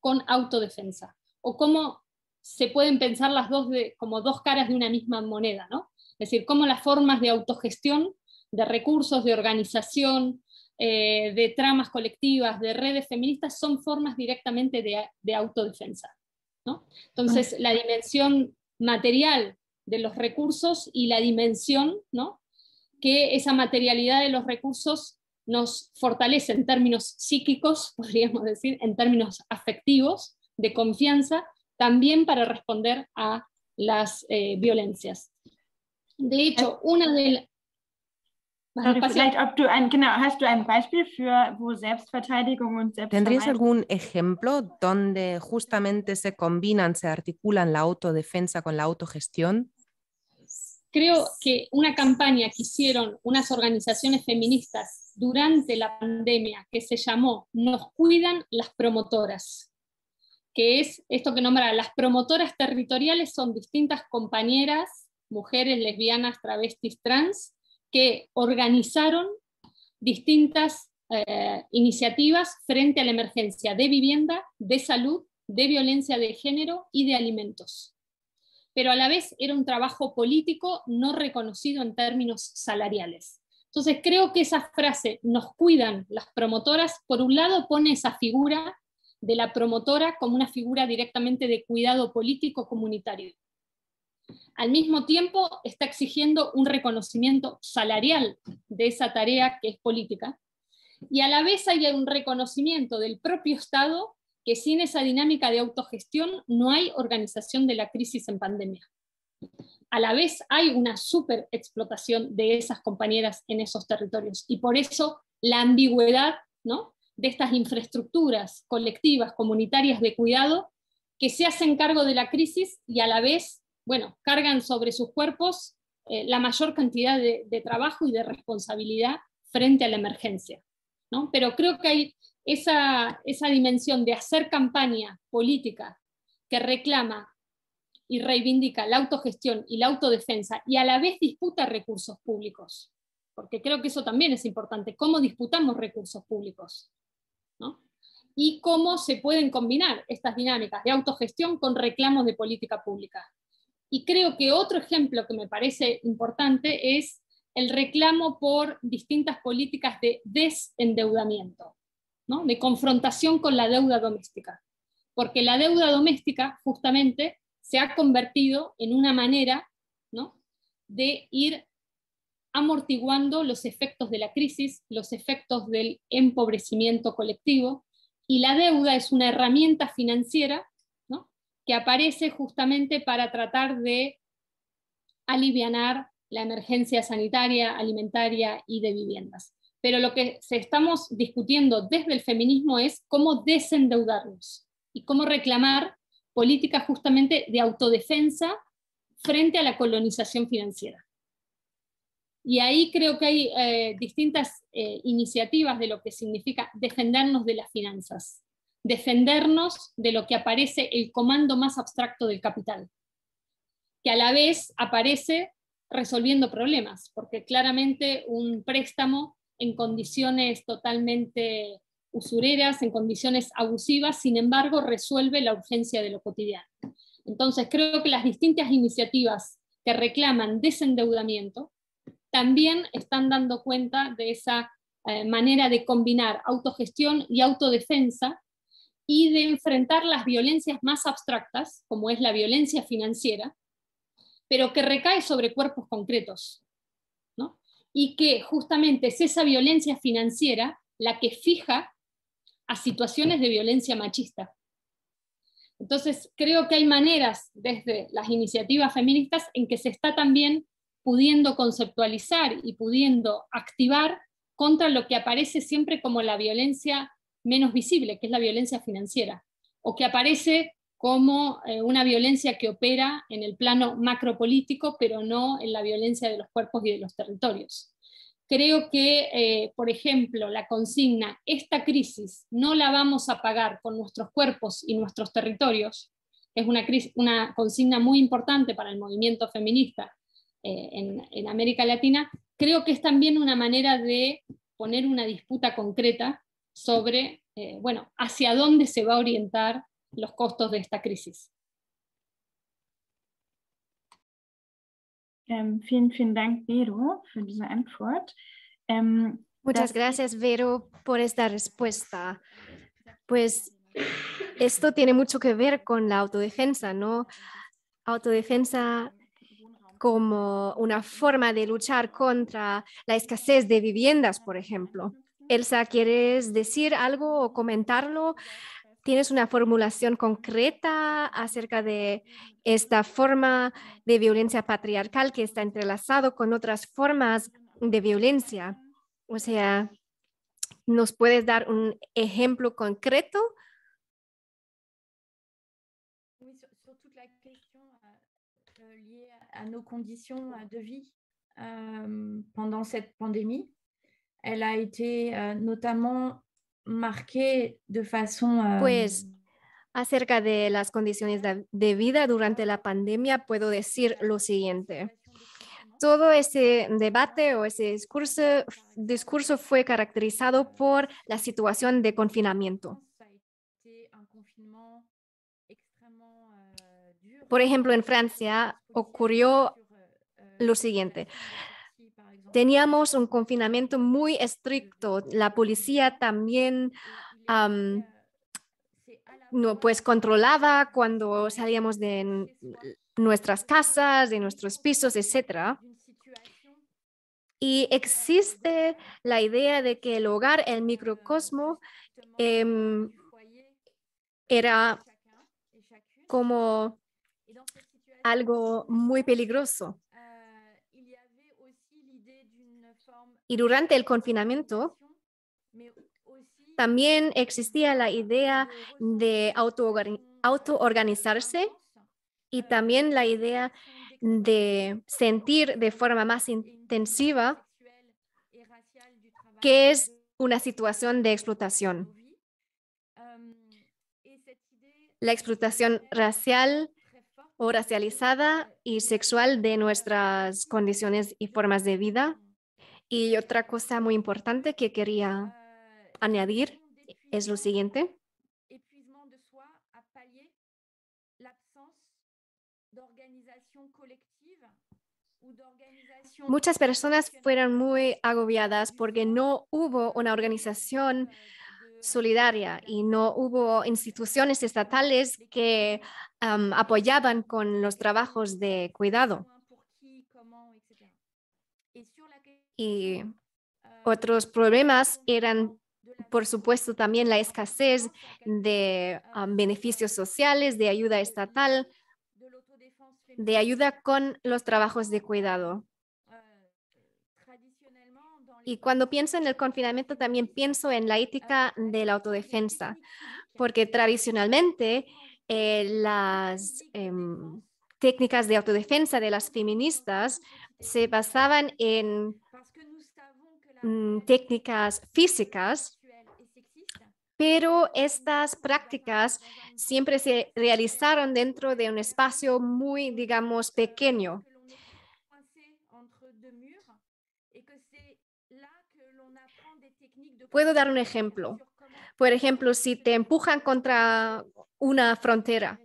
C: con autodefensa, o cómo se pueden pensar las dos como dos caras de una misma moneda, ¿no? Es decir, cómo las formas de autogestión, de recursos, de organización, eh, de tramas colectivas, de redes feministas, son formas directamente de, autodefensa. Entonces, la dimensión material de los recursos y la dimensión ¿no? que esa materialidad de los recursos nos fortalece en términos psíquicos, podríamos decir, en términos afectivos, de confianza, también para responder a las eh, violencias. De hecho, una de,
A: ¿Tendrías algún
D: ejemplo donde justamente se combinan, se articulan la autodefensa con la autogestión?
C: Creo que una campaña que hicieron unas organizaciones feministas durante la pandemia que se llamó Nos cuidan las promotoras, que es esto que nombra las promotoras territoriales son distintas compañeras, mujeres, lesbianas, travestis, trans, que organizaron distintas eh, iniciativas frente a la emergencia de vivienda, de salud, de violencia de género y de alimentos. Pero a la vez era un trabajo político no reconocido en términos salariales. Entonces creo que esa frase, nos cuidan las promotoras, por un lado pone esa figura de la promotora como una figura directamente de cuidado político comunitario. Al mismo tiempo, está exigiendo un reconocimiento salarial de esa tarea que es política. Y a la vez hay un reconocimiento del propio Estado que sin esa dinámica de autogestión no hay organización de la crisis en pandemia. A la vez hay una superexplotación de esas compañeras en esos territorios y por eso la ambigüedad de estas infraestructuras colectivas, comunitarias de cuidado, que se hacen cargo de la crisis y a la vez bueno, cargan sobre sus cuerpos eh, la mayor cantidad de, trabajo y de responsabilidad frente a la emergencia. Pero creo que hay esa, dimensión de hacer campaña política que reclama y reivindica la autogestión y la autodefensa y a la vez disputa recursos públicos, porque creo que eso también es importante, cómo disputamos recursos públicos. y cómo se pueden combinar estas dinámicas de autogestión con reclamos de política pública. Y creo que otro ejemplo que me parece importante es el reclamo por distintas políticas de desendeudamiento, de confrontación con la deuda doméstica. Porque la deuda doméstica justamente se ha convertido en una manera de ir amortiguando los efectos de la crisis, los efectos del empobrecimiento colectivo, y la deuda es una herramienta financiera aparece justamente para tratar de aliviar la emergencia sanitaria, alimentaria y de viviendas. Pero lo que se estamos discutiendo desde el feminismo es cómo desendeudarnos y cómo reclamar políticas justamente de autodefensa frente a la colonización financiera. Y ahí creo que hay eh, distintas eh, iniciativas de lo que significa defendernos de las finanzas, defendernos de lo que aparece el comando más abstracto del capital, que a la vez aparece resolviendo problemas, porque claramente un préstamo en condiciones totalmente usureras, en condiciones abusivas, sin embargo, resuelve la urgencia de lo cotidiano. Entonces, creo que las distintas iniciativas que reclaman desendeudamiento también están dando cuenta de esa eh, manera de combinar autogestión y autodefensa y de enfrentar las violencias más abstractas, como es la violencia financiera, pero que recae sobre cuerpos concretos. Y que justamente es esa violencia financiera la que fija a situaciones de violencia machista. Entonces, creo que hay maneras desde las iniciativas feministas en que se está también pudiendo conceptualizar y pudiendo activar contra lo que aparece siempre como la violencia menos visible, que es la violencia financiera, o que aparece como eh, una violencia que opera en el plano macropolítico, pero no en la violencia de los cuerpos y de los territorios. Creo que, eh, por ejemplo, la consigna, esta crisis no la vamos a pagar con nuestros cuerpos y nuestros territorios, es una, consigna muy importante para el movimiento feminista eh, en América Latina, creo que es también una manera de poner una disputa concreta sobre, eh, bueno, hacia dónde se va a orientar los costos de esta crisis.
A: Muchas
B: gracias, Vero, por esta respuesta. Pues esto tiene mucho que ver con la autodefensa, ¿no? Autodefensa como una forma de luchar contra la escasez de viviendas, por ejemplo. Elsa, ¿quieres decir algo o comentarlo? ¿Tienes una formulación concreta acerca de esta forma de violencia patriarcal que está entrelazado con otras formas de violencia? O sea, ¿nos puedes dar un ejemplo concreto?
E: a euh, euh, nos conditions euh, de vie euh, pendant cette elle a été euh,
B: notamment de façon... Pues euh, acerca de las condiciones de, de vida durante la pandemia, puedo decir lo siguiente. Todo ese debate o ese discurso, discurso fue caracterizado por la situación de confinamiento. Por ejemplo, en Francia ocurrió lo siguiente teníamos un confinamiento muy estricto. La policía también pues controlaba cuando salíamos de nuestras casas, de nuestros pisos, etc. Y existe la idea de que el hogar, el microcosmo, em, era como algo muy peligroso. Y durante el confinamiento también existía la idea de autoorganizarse y también la idea de sentir de forma más intensiva que es una situación de explotación. La explotación racial o racializada y sexual de nuestras condiciones y formas de vida y otra cosa muy importante que quería añadir es lo siguiente. Muchas personas fueron muy agobiadas porque no hubo una organización solidaria y no hubo instituciones estatales que apoyaban con los trabajos de cuidado. Y otros problemas eran, por supuesto, también la escasez de um, beneficios sociales, de ayuda estatal, de ayuda con los trabajos de cuidado. Y cuando pienso en el confinamiento, también pienso en la ética de la autodefensa, porque tradicionalmente eh, las em, técnicas de autodefensa de las feministas se basaban en Mm, técnicas físicas, pero estas prácticas siempre se realizaron dentro de un espacio muy, digamos, pequeño. Puedo dar un ejemplo. Por ejemplo, si te empujan contra una frontera,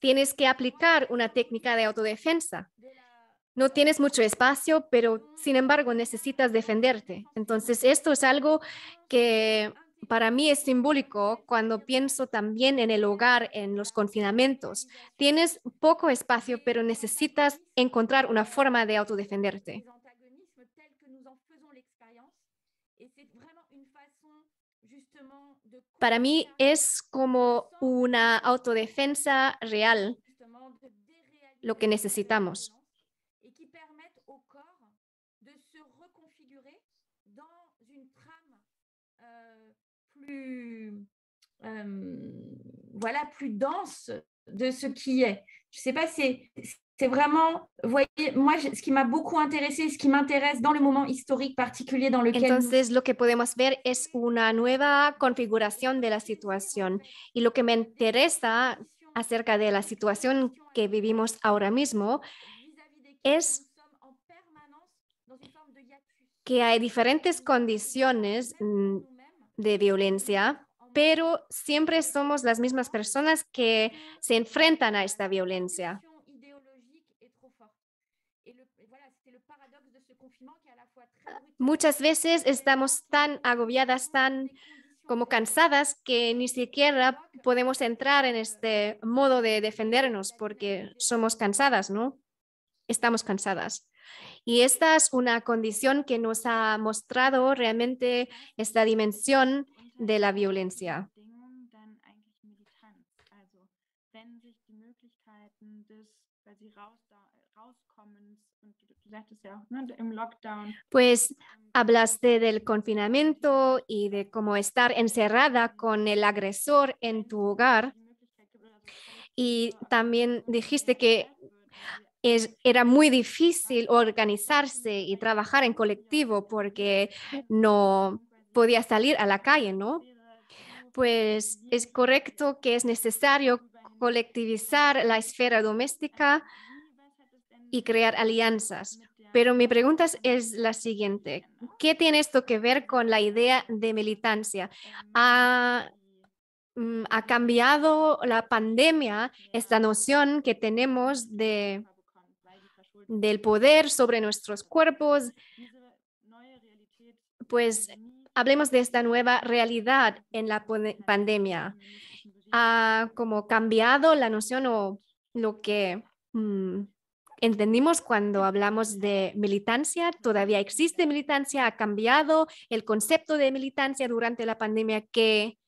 B: tienes que aplicar una técnica de autodefensa no tienes mucho espacio, pero sin embargo necesitas defenderte. Entonces, esto es algo que para mí es simbólico cuando pienso también en el hogar, en los confinamientos. Tienes poco espacio, pero necesitas encontrar una forma de autodefenderte. Para mí es como una autodefensa real lo que necesitamos.
E: Euh, voilà, plus dense de ce qui est. Je ne sais pas, c'est, c'est vraiment, voyez,
B: moi, ce qui m'a beaucoup intéressé, ce qui m'intéresse dans le moment historique particulier dans lequel. Donc, nous... lo que podemos ver es una nueva configuración de la situación. Y lo que me interesa acerca de la situación que vivimos ahora mismo es que hay diferentes condiciones. Mm, de violencia, pero siempre somos las mismas personas que se enfrentan a esta violencia. Muchas veces estamos tan agobiadas, tan como cansadas que ni siquiera podemos entrar en este modo de defendernos porque somos cansadas, ¿no? Estamos cansadas. Y esta es una condición que nos ha mostrado realmente esta dimensión de la violencia. Pues hablaste del confinamiento y de cómo estar encerrada con el agresor en tu hogar. Y también dijiste que era muy difícil organizarse y trabajar en colectivo porque no podía salir a la calle, ¿no? Pues es correcto que es necesario colectivizar la esfera doméstica y crear alianzas. Pero mi pregunta es la siguiente. ¿Qué tiene esto que ver con la idea de militancia? ha mm, cambiado la pandemia esta noción que tenemos de del poder sobre nuestros cuerpos, pues hablemos de esta nueva realidad en la pandemia. Ha como cambiado la noción o lo que mm, entendimos cuando hablamos de militancia. Todavía existe militancia, ha cambiado el concepto de militancia durante la pandemia. ¿Qué,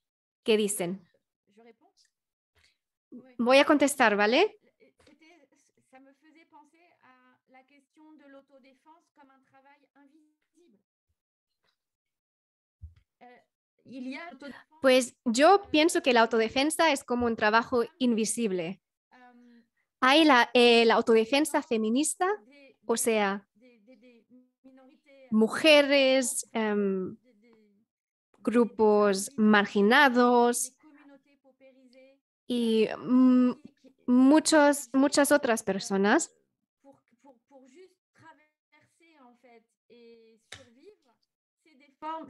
B: qué dicen? Voy a contestar, ¿vale? Pues yo pienso que la autodefensa es como un trabajo invisible. Hay la, eh, autodefensa feminista, o sea, mujeres, em, grupos marginados y em, muchos, muchas otras personas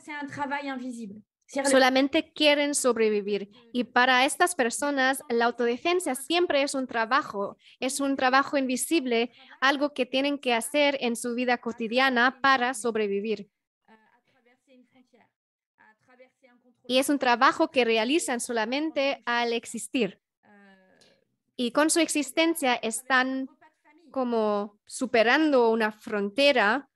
E: c'est un travail invisible solamente
B: quieren sobrevivir. Y para estas personas, la autodefensa siempre es un trabajo, es un trabajo invisible, algo que tienen que hacer en su vida cotidiana para sobrevivir. Y es un trabajo que realizan solamente al existir. Eh, y con su existencia están como superando una frontera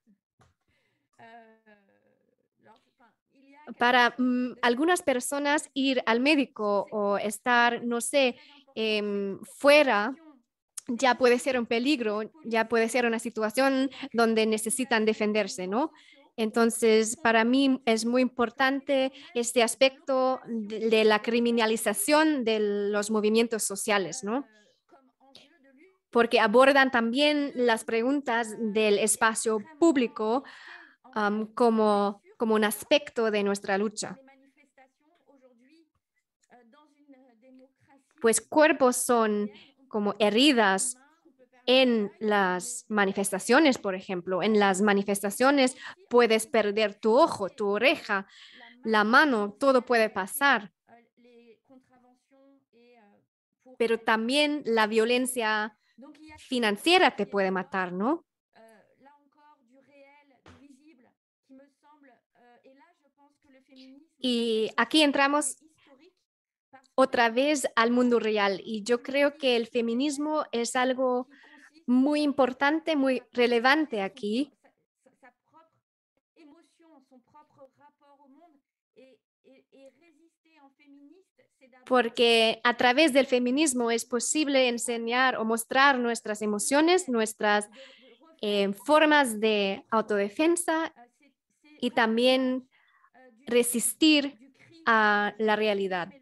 B: para mm, algunas personas ir al médico o estar, no sé, em, fuera ya puede ser un peligro, ya puede ser una situación donde necesitan defenderse, ¿no? Entonces, para mí es muy importante este aspecto de, la criminalización de los movimientos sociales, ¿no? Porque abordan también las preguntas del espacio público como como un aspecto de nuestra lucha. Pues cuerpos son como heridas en las manifestaciones, por ejemplo. En las manifestaciones puedes perder tu ojo, tu oreja, la mano, todo puede pasar. Pero también la violencia financiera te puede matar, ¿no? Y aquí entramos otra vez al mundo real y yo creo que el feminismo es algo muy importante, muy relevante aquí. Porque a través del feminismo es posible enseñar o mostrar nuestras emociones, nuestras eh, formas de autodefensa y también resistir a la realidad.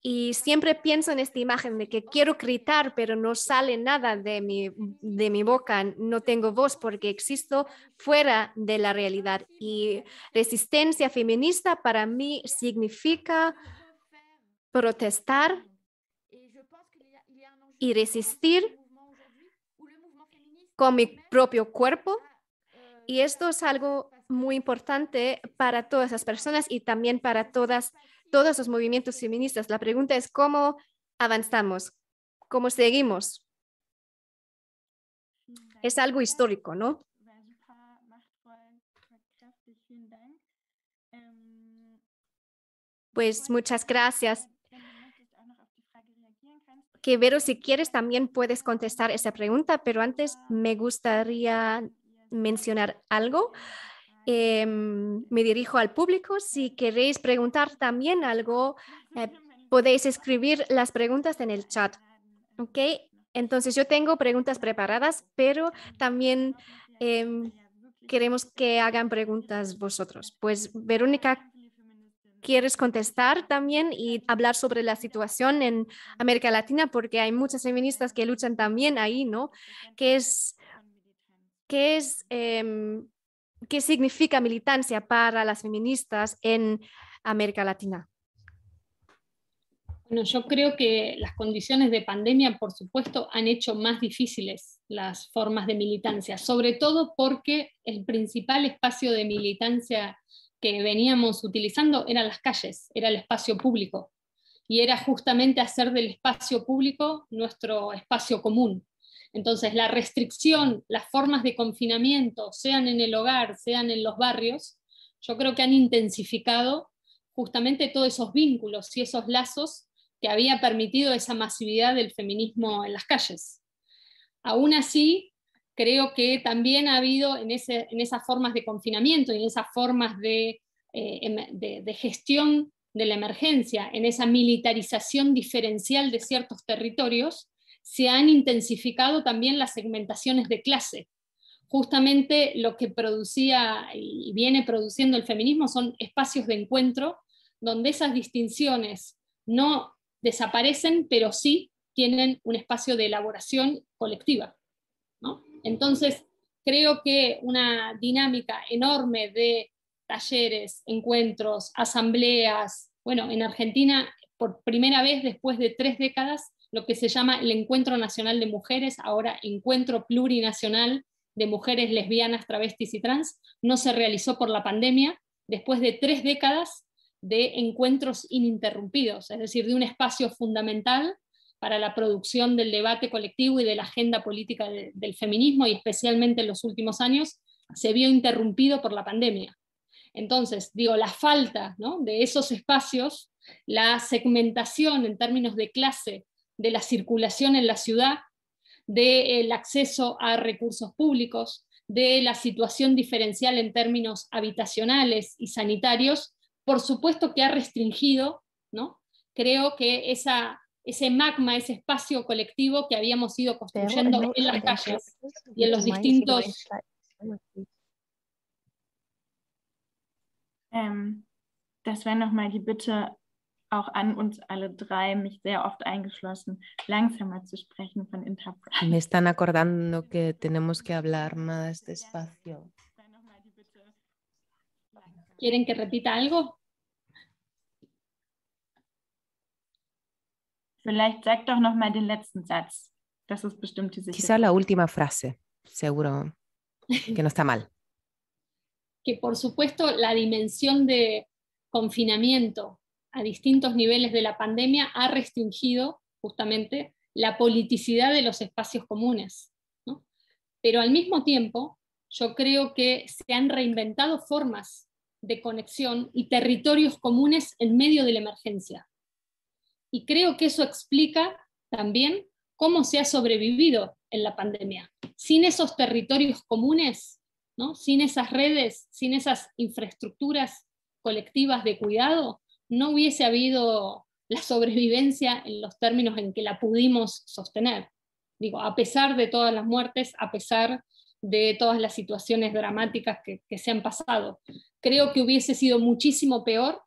B: Y siempre pienso en esta imagen de que quiero gritar, pero no sale nada de mi, de mi boca, no tengo voz porque existo fuera de la realidad. Y resistencia feminista para mí significa protestar y resistir con mi propio cuerpo y esto es algo muy importante para todas las personas y también para todas, todos los movimientos feministas. La pregunta es cómo avanzamos, cómo seguimos. Es algo histórico, ¿no? Pues muchas gracias. Que Vero, si quieres, también puedes contestar esa pregunta, pero antes me gustaría mencionar algo, em, me dirijo al público. Si queréis preguntar también algo, eh, podéis escribir las preguntas en el chat. ¿Ok? Entonces yo tengo preguntas preparadas, pero también em, queremos que hagan preguntas vosotros. Pues Verónica, ¿quieres contestar también y hablar sobre la situación en América Latina? Porque hay muchas feministas que luchan también ahí, ¿no? Que es qué es, em, qué significa militancia para las feministas en América Latina.
C: Bueno, yo creo que las condiciones de pandemia, por supuesto, han hecho más difíciles las formas de militancia, sobre todo porque el principal espacio de militancia que veníamos utilizando eran las calles, era el espacio público, y era justamente hacer del espacio público nuestro espacio común, entonces, la restricción, las formas de confinamiento, sean en el hogar, sean en los barrios, yo creo que han intensificado justamente todos esos vínculos y esos lazos que había permitido esa masividad del feminismo en las calles. Aún así, creo que también ha habido en, esas formas de confinamiento y en esas formas eh, em, de gestión de la emergencia, en esa militarización diferencial de ciertos territorios, se han intensificado también las segmentaciones de clase. Justamente lo que producía y viene produciendo el feminismo son espacios de encuentro donde esas distinciones no desaparecen, pero sí tienen un espacio de elaboración colectiva. Entonces, creo que una dinámica enorme de talleres, encuentros, asambleas, bueno, en Argentina por primera vez después de tres décadas lo que se llama el Encuentro Nacional de Mujeres, ahora Encuentro Plurinacional de Mujeres Lesbianas, Travestis y Trans, no se realizó por la pandemia, después de tres décadas de encuentros ininterrumpidos, es decir, de un espacio fundamental para la producción del debate colectivo y de la agenda política del feminismo, y especialmente en los últimos años, se vio interrumpido por la pandemia. Entonces, digo, la falta de esos espacios, la segmentación en términos de clase de la circulación en la ciudad, del el acceso a recursos públicos, de la situación diferencial en términos habitacionales y sanitarios, por supuesto que ha restringido, ¿no? Creo que esa, ese magma, ese espacio colectivo que habíamos ido construyendo en las calles y en los distintos...
A: das auch an uns alle drei, mich sehr oft eingeschlossen, langsamer zu sprechen von Enterprise.
D: Me están acordando que tenemos que hablar más despacio.
C: ¿Quieren que repita algo?
A: Vielleicht sag doch noch mal den letzten Satz. Das ist bestimmt die Quizá la
D: última frase, seguro que no está mal.
C: que por supuesto la dimensión de confinamiento a distintos niveles de la pandemia ha restringido justamente la politicidad de los espacios comunes. Pero al mismo tiempo, yo creo que se han reinventado formas de conexión y territorios comunes en medio de la emergencia. Y creo que eso explica también cómo se ha sobrevivido en la pandemia. Sin esos territorios comunes, sin esas redes, sin esas infraestructuras colectivas de cuidado, no hubiese habido la sobrevivencia en los términos en que la pudimos sostener. Digo, a pesar de todas las muertes, a pesar de todas las situaciones dramáticas que, que se han pasado. Creo que hubiese sido muchísimo peor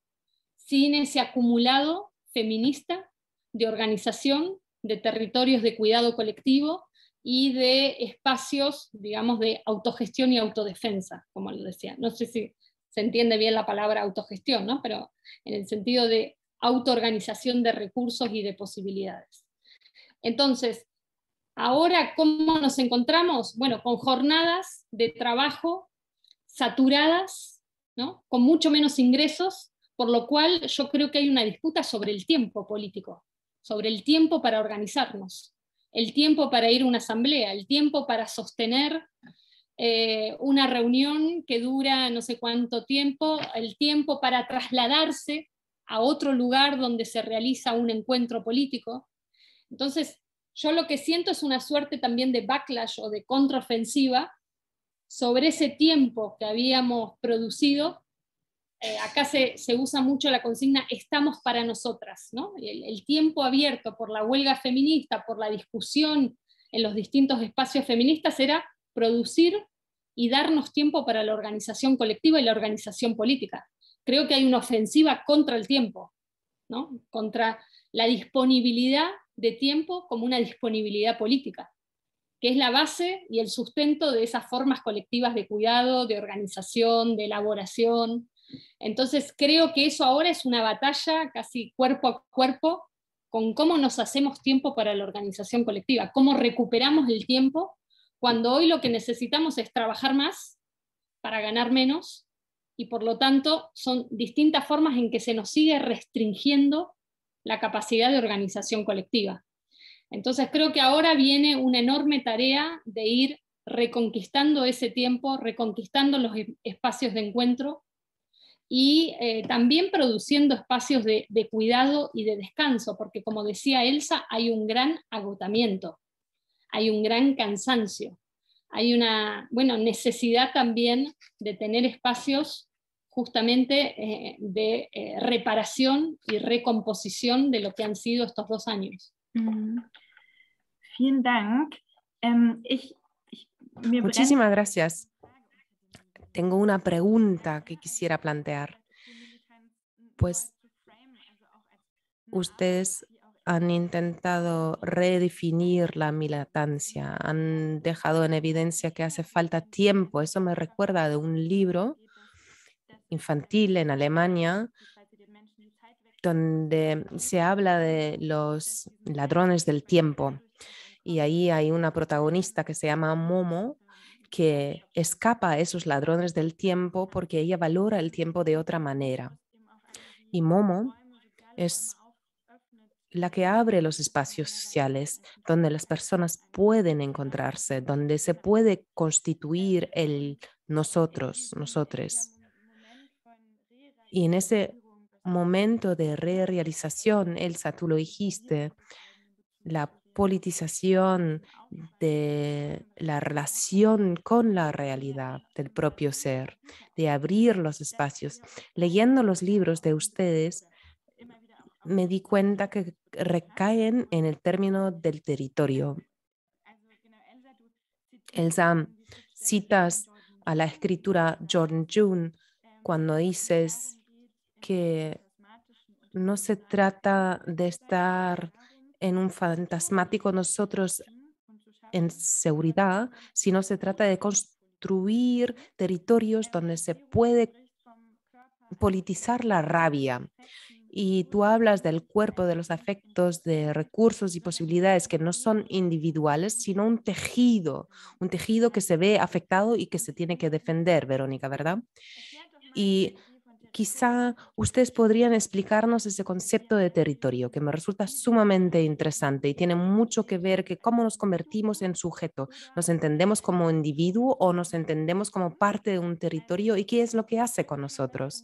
C: sin ese acumulado feminista de organización, de territorios de cuidado colectivo y de espacios, digamos, de autogestión y autodefensa, como lo decía. No sé si se entiende bien la palabra autogestión, pero en el sentido de autoorganización de recursos y de posibilidades. Entonces, ahora, ¿cómo nos encontramos? Bueno, con jornadas de trabajo saturadas, ¿no? con mucho menos ingresos, por lo cual yo creo que hay una disputa sobre el tiempo político, sobre el tiempo para organizarnos, el tiempo para ir a una asamblea, el tiempo para sostener eh, una reunión que dura no sé cuánto tiempo, el tiempo para trasladarse a otro lugar donde se realiza un encuentro político. Entonces, yo lo que siento es una suerte también de backlash o de contraofensiva sobre ese tiempo que habíamos producido. Eh, acá se, usa mucho la consigna estamos para nosotras, ¿no? el, el tiempo abierto por la huelga feminista, por la discusión en los distintos espacios feministas era producir y darnos tiempo para la organización colectiva y la organización política. Creo que hay una ofensiva contra el tiempo, ¿no? contra la disponibilidad de tiempo como una disponibilidad política, que es la base y el sustento de esas formas colectivas de cuidado, de organización, de elaboración. Entonces creo que eso ahora es una batalla casi cuerpo a cuerpo con cómo nos hacemos tiempo para la organización colectiva, cómo recuperamos el tiempo cuando hoy lo que necesitamos es trabajar más para ganar menos y por lo tanto son distintas formas en que se nos sigue restringiendo la capacidad de organización colectiva. Entonces creo que ahora viene una enorme tarea de ir reconquistando ese tiempo, reconquistando los espacios de encuentro y eh, también produciendo espacios de, de cuidado y de descanso, porque como decía Elsa, hay un gran agotamiento hay un gran cansancio, hay una bueno, necesidad también de tener espacios justamente eh, de eh, reparación y recomposición de lo que han sido estos dos años. Mm. Em,
D: Muchísimas gracias. Tengo una pregunta que quisiera plantear. Pues ustedes han intentado redefinir la militancia, han dejado en evidencia que hace falta tiempo. Eso me recuerda de un libro infantil en Alemania donde se habla de los ladrones del tiempo. Y ahí hay una protagonista que se llama Momo, que escapa a esos ladrones del tiempo porque ella valora el tiempo de otra manera. Y Momo es la que abre los espacios sociales donde las personas pueden encontrarse, donde se puede constituir el nosotros, nosotres. Y en ese momento de re-realización, Elsa, tú lo dijiste, la politización de la relación con la realidad del propio ser, de abrir los espacios. Leyendo los libros de ustedes, me di cuenta que recaen en el término del territorio. Elsa, citas a la escritura John June cuando dices que no se trata de estar en un fantasmático nosotros en seguridad, sino se trata de construir territorios donde se puede politizar la rabia y tú hablas del cuerpo, de los afectos, de recursos y posibilidades que no son individuales, sino un tejido, un tejido que se ve afectado y que se tiene que defender, Verónica, ¿verdad? Y quizá ustedes podrían explicarnos ese concepto de territorio que me resulta sumamente interesante y tiene mucho que ver que cómo nos convertimos en sujeto, nos entendemos como individuo o nos entendemos como parte de un territorio y qué es lo que hace con nosotros.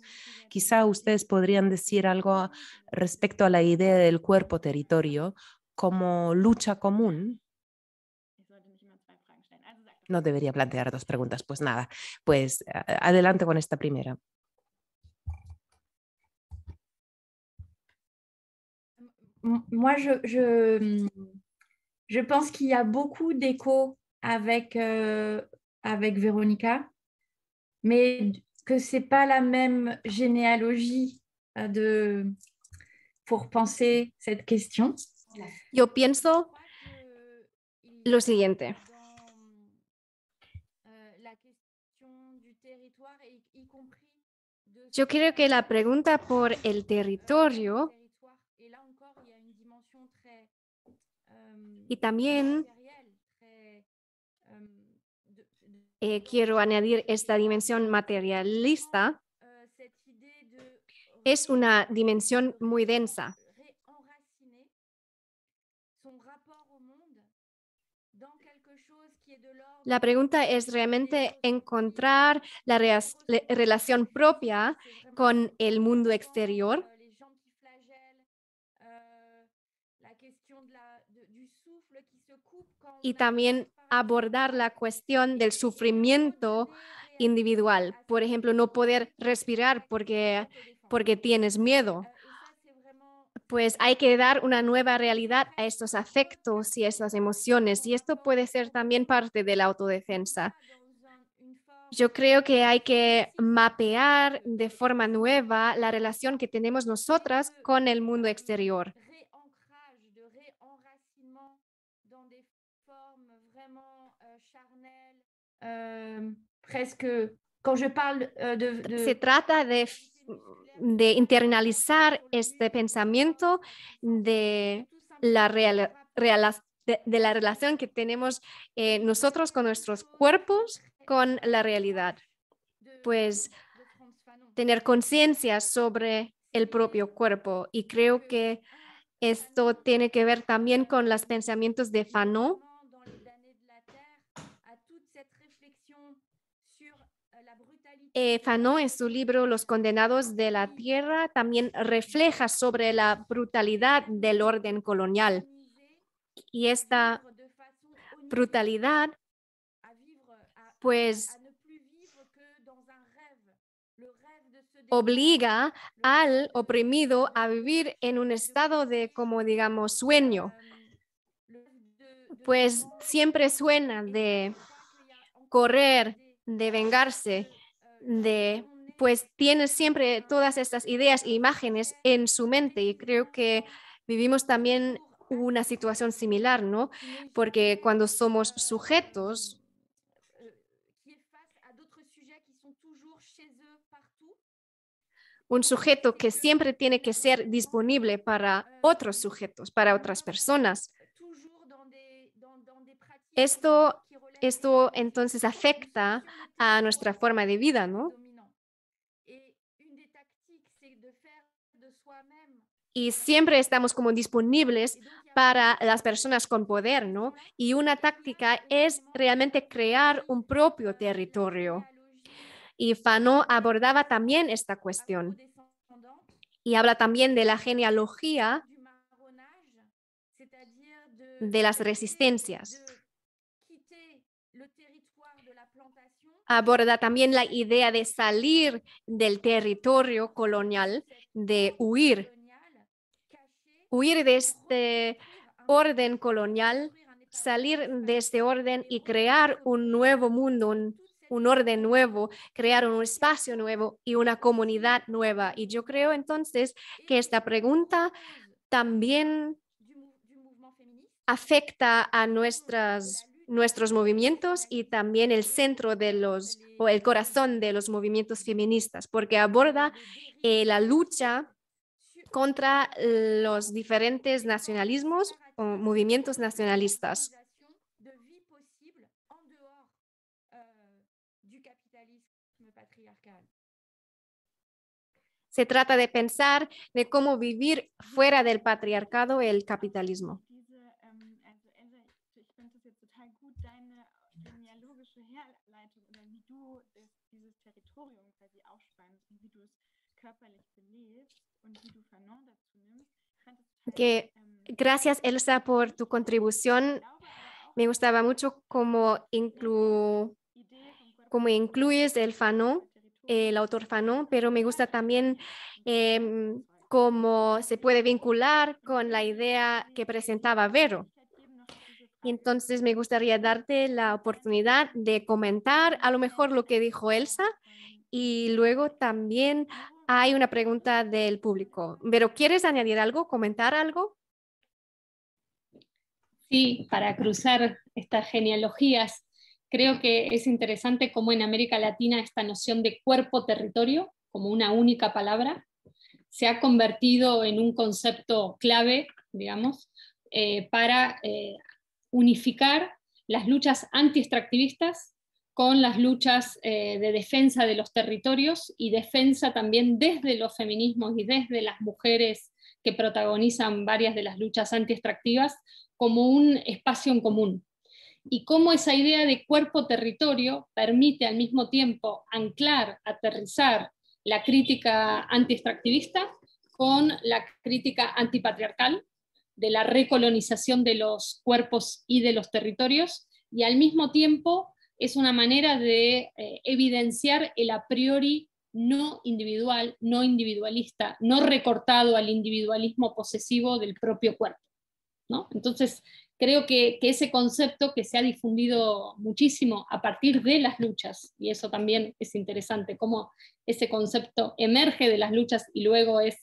D: Quizá ustedes podrían decir algo respecto a la idea del cuerpo territorio como lucha común no debería plantear dos preguntas. Pues nada, pues adelante con esta primera.
E: moi, hmm, je, pense qu'il y a beaucoup d'écho avec, euh, avec Véronica, mais que ce n'est pas la même généalogie euh, de, pour penser
B: cette question. Yo pienso lo siguiente. Je creo que la pregunta por el territorio Y también em, eh, quiero añadir esta dimensión materialista. Eh, es una dimensión muy densa. La pregunta es realmente encontrar la relación propia con el mundo exterior y también abordar la cuestión del sufrimiento individual. Por ejemplo, no poder respirar porque, tienes miedo. Pues hay que dar una nueva realidad a estos afectos y a estas emociones. Y esto puede ser también parte de la autodefensa. Yo creo que hay que mapear de forma nueva la relación que tenemos nosotras con el mundo exterior
E: Euh, presque, euh, de, Se
B: trata de, de internalizar este pensamiento de la, real, de, la relación que tenemos eh, nosotros con nuestros cuerpos, con la realidad. Pues tener conciencia sobre el propio cuerpo. Y creo que esto tiene que ver también con los pensamientos de Fanon, eh, en su libro Los condenados de la tierra también refleja sobre la brutalidad del orden colonial. Y esta brutalidad, pues, obliga al oprimido a vivir en un estado de, como digamos, sueño. Pues siempre suena de correr, de vengarse de pues tiene siempre todas estas ideas e imágenes en su mente y creo que vivimos también una situación similar, ¿no? Porque cuando somos sujetos un sujeto que siempre tiene que ser disponible para otros sujetos, para otras personas. Esto esto entonces afecta a nuestra forma de vida, ¿no? Y siempre estamos como disponibles para las personas con poder, ¿no? Y una táctica es realmente crear un propio territorio. Y Fano abordaba también esta cuestión. Y habla también de la genealogía de las resistencias. aborda también la idea de salir del territorio colonial, de huir, huir de este orden colonial, salir de este orden y crear un nuevo mundo, un, un orden nuevo, crear un espacio nuevo y una comunidad nueva. Y yo creo entonces que esta pregunta también afecta a nuestras nuestros movimientos y también el centro de los o el corazón de los movimientos feministas, porque aborda eh, la lucha contra los diferentes nacionalismos o movimientos nacionalistas. Se trata de pensar de cómo vivir fuera del patriarcado el capitalismo. gracias Elsa por tu contribución. Me gustaba mucho cómo, inclu, incluyes el Fanon, eh, el autor Fanon, pero me gusta también em, cómo se puede vincular con la idea que presentaba Vero. Entonces me gustaría darte la oportunidad de comentar a lo mejor lo que dijo Elsa y luego también hay una pregunta del público. Pero ¿quieres añadir algo, comentar algo? Sí, para cruzar estas genealogías,
C: creo que es interesante cómo en América Latina esta noción de cuerpo-territorio, como una única palabra, se ha convertido en un concepto clave, digamos, eh, para eh, unificar las luchas anti-extractivistas con las luchas eh, de defensa de los territorios y defensa también desde los feminismos y desde las mujeres que protagonizan varias de las luchas anti-extractivas como un espacio en común. Y cómo esa idea de cuerpo-territorio permite al mismo tiempo anclar, aterrizar la crítica anti-extractivista con la crítica antipatriarcal de la recolonización de los cuerpos y de los territorios, y al mismo tiempo es una manera de eh, evidenciar el a priori no individual, no individualista, no recortado al individualismo posesivo del propio cuerpo. Entonces, creo que, ese concepto que se ha difundido muchísimo a partir de las luchas, y eso también es interesante, cómo ese concepto emerge de las luchas y luego es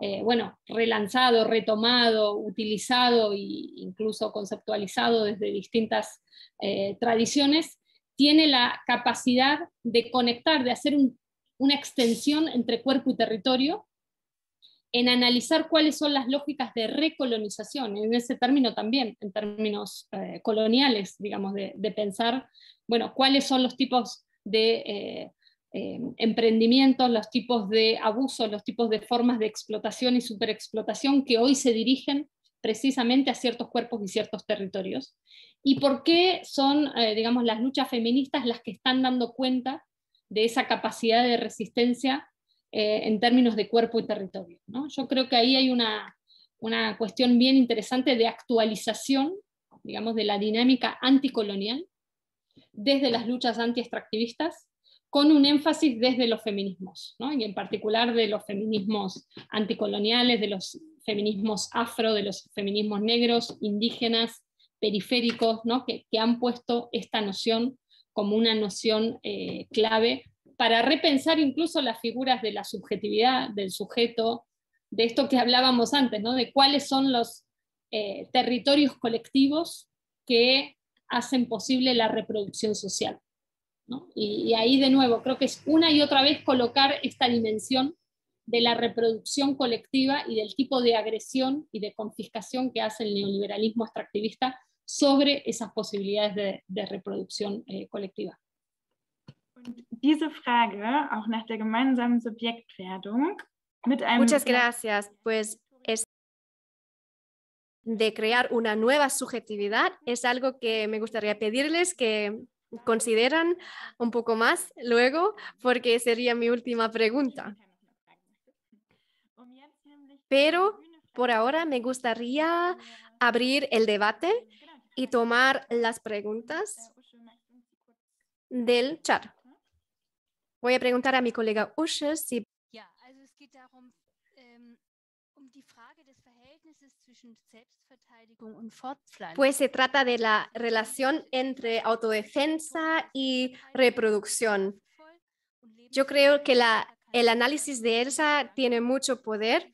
C: eh, bueno, relanzado, retomado, utilizado e incluso conceptualizado desde distintas eh, tradiciones, tiene la capacidad de conectar, de hacer una extensión entre cuerpo y territorio, en analizar cuáles son las lógicas de recolonización, en ese término también, en términos eh, coloniales, digamos, de, pensar, bueno, cuáles son los tipos de eh, eh, emprendimientos, los tipos de abusos, los tipos de formas de explotación y superexplotación que hoy se dirigen precisamente a ciertos cuerpos y ciertos territorios, y por qué son, eh, digamos, las luchas feministas las que están dando cuenta de esa capacidad de resistencia eh, en términos de cuerpo y territorio. Yo creo que ahí hay una, cuestión bien interesante de actualización, digamos, de la dinámica anticolonial desde las luchas anti-extractivistas, con un énfasis desde los feminismos, y en particular de los feminismos anticoloniales, de los feminismos afro, de los feminismos negros, indígenas, periféricos, que, han puesto esta noción como una noción eh, clave para repensar incluso las figuras de la subjetividad, del sujeto, de esto que hablábamos antes, ¿no? de cuáles son los eh, territorios colectivos que hacen posible la reproducción social. y, ahí de nuevo, creo que es una y otra vez colocar esta dimensión de la reproducción colectiva y del tipo de agresión y de confiscación que hace el neoliberalismo extractivista sobre esas posibilidades de, reproducción eh, colectiva.
B: Muchas gracias. Pues es de crear una nueva subjetividad es algo que me gustaría pedirles que consideran un poco más luego, porque sería mi última pregunta pero por ahora me gustaría abrir el debate y tomar las preguntas del chat. Voy a preguntar a mi colega Usher si... Ähm, um pues se trata de la relación entre autodefensa y reproducción. Yo creo que el análisis de ELSA tiene mucho poder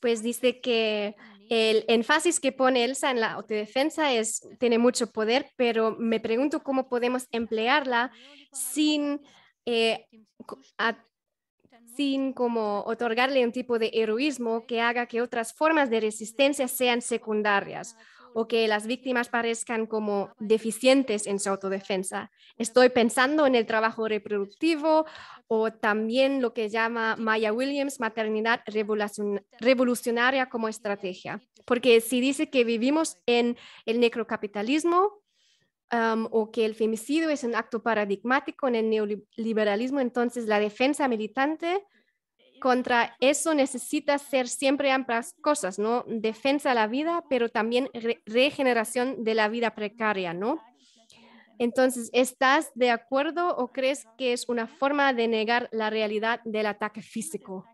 B: Pues dice que el énfasis que pone Elsa en la autodefensa es, tiene mucho poder, pero me pregunto cómo podemos emplearla sin, eh, sin como otorgarle un tipo de heroísmo que haga que otras formas de resistencia sean secundarias o que las víctimas parezcan como deficientes en su autodefensa. Estoy pensando en el trabajo reproductivo o también lo que llama Maya Williams maternidad revolucionaria como estrategia. Porque si dice que vivimos en el necrocapitalismo, um, o que el femicidio es un acto paradigmático en el neoliberalismo, entonces la defensa militante contra eso necesita ser siempre amplias cosas, ¿no? Defensa de la vida, pero también regeneración de la vida precaria, ¿no? Entonces, ¿estás de acuerdo o crees que es una forma de negar la realidad del ataque físico?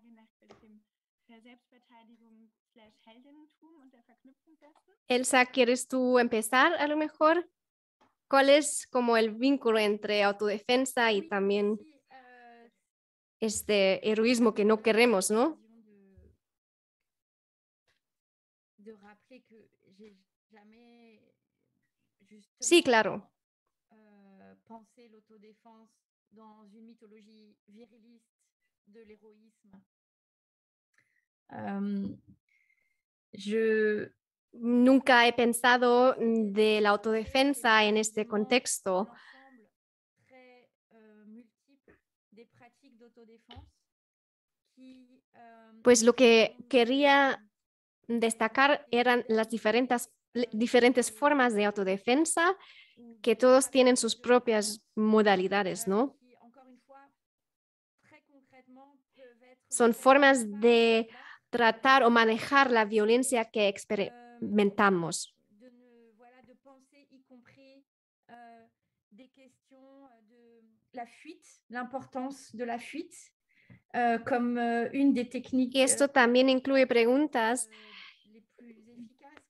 B: Elsa, ¿quieres tú empezar a lo mejor? ¿Cuál es como el vínculo entre autodefensa y también este heroísmo que no queremos, ¿no? Sí, claro. Euh, yo euh, nunca he pensado de la autodefensa en este contexto. Ah, pues lo que quería destacar eran las diferentes, diferentes formas de autodefensa que todos tienen sus propias modalidades, ¿no? Son formas de tratar o manejar la violencia que experimentamos.
E: Euh, euh, l'importance de la fuite euh,
B: como euh, una de técnicas. Y esto euh, también incluye preguntas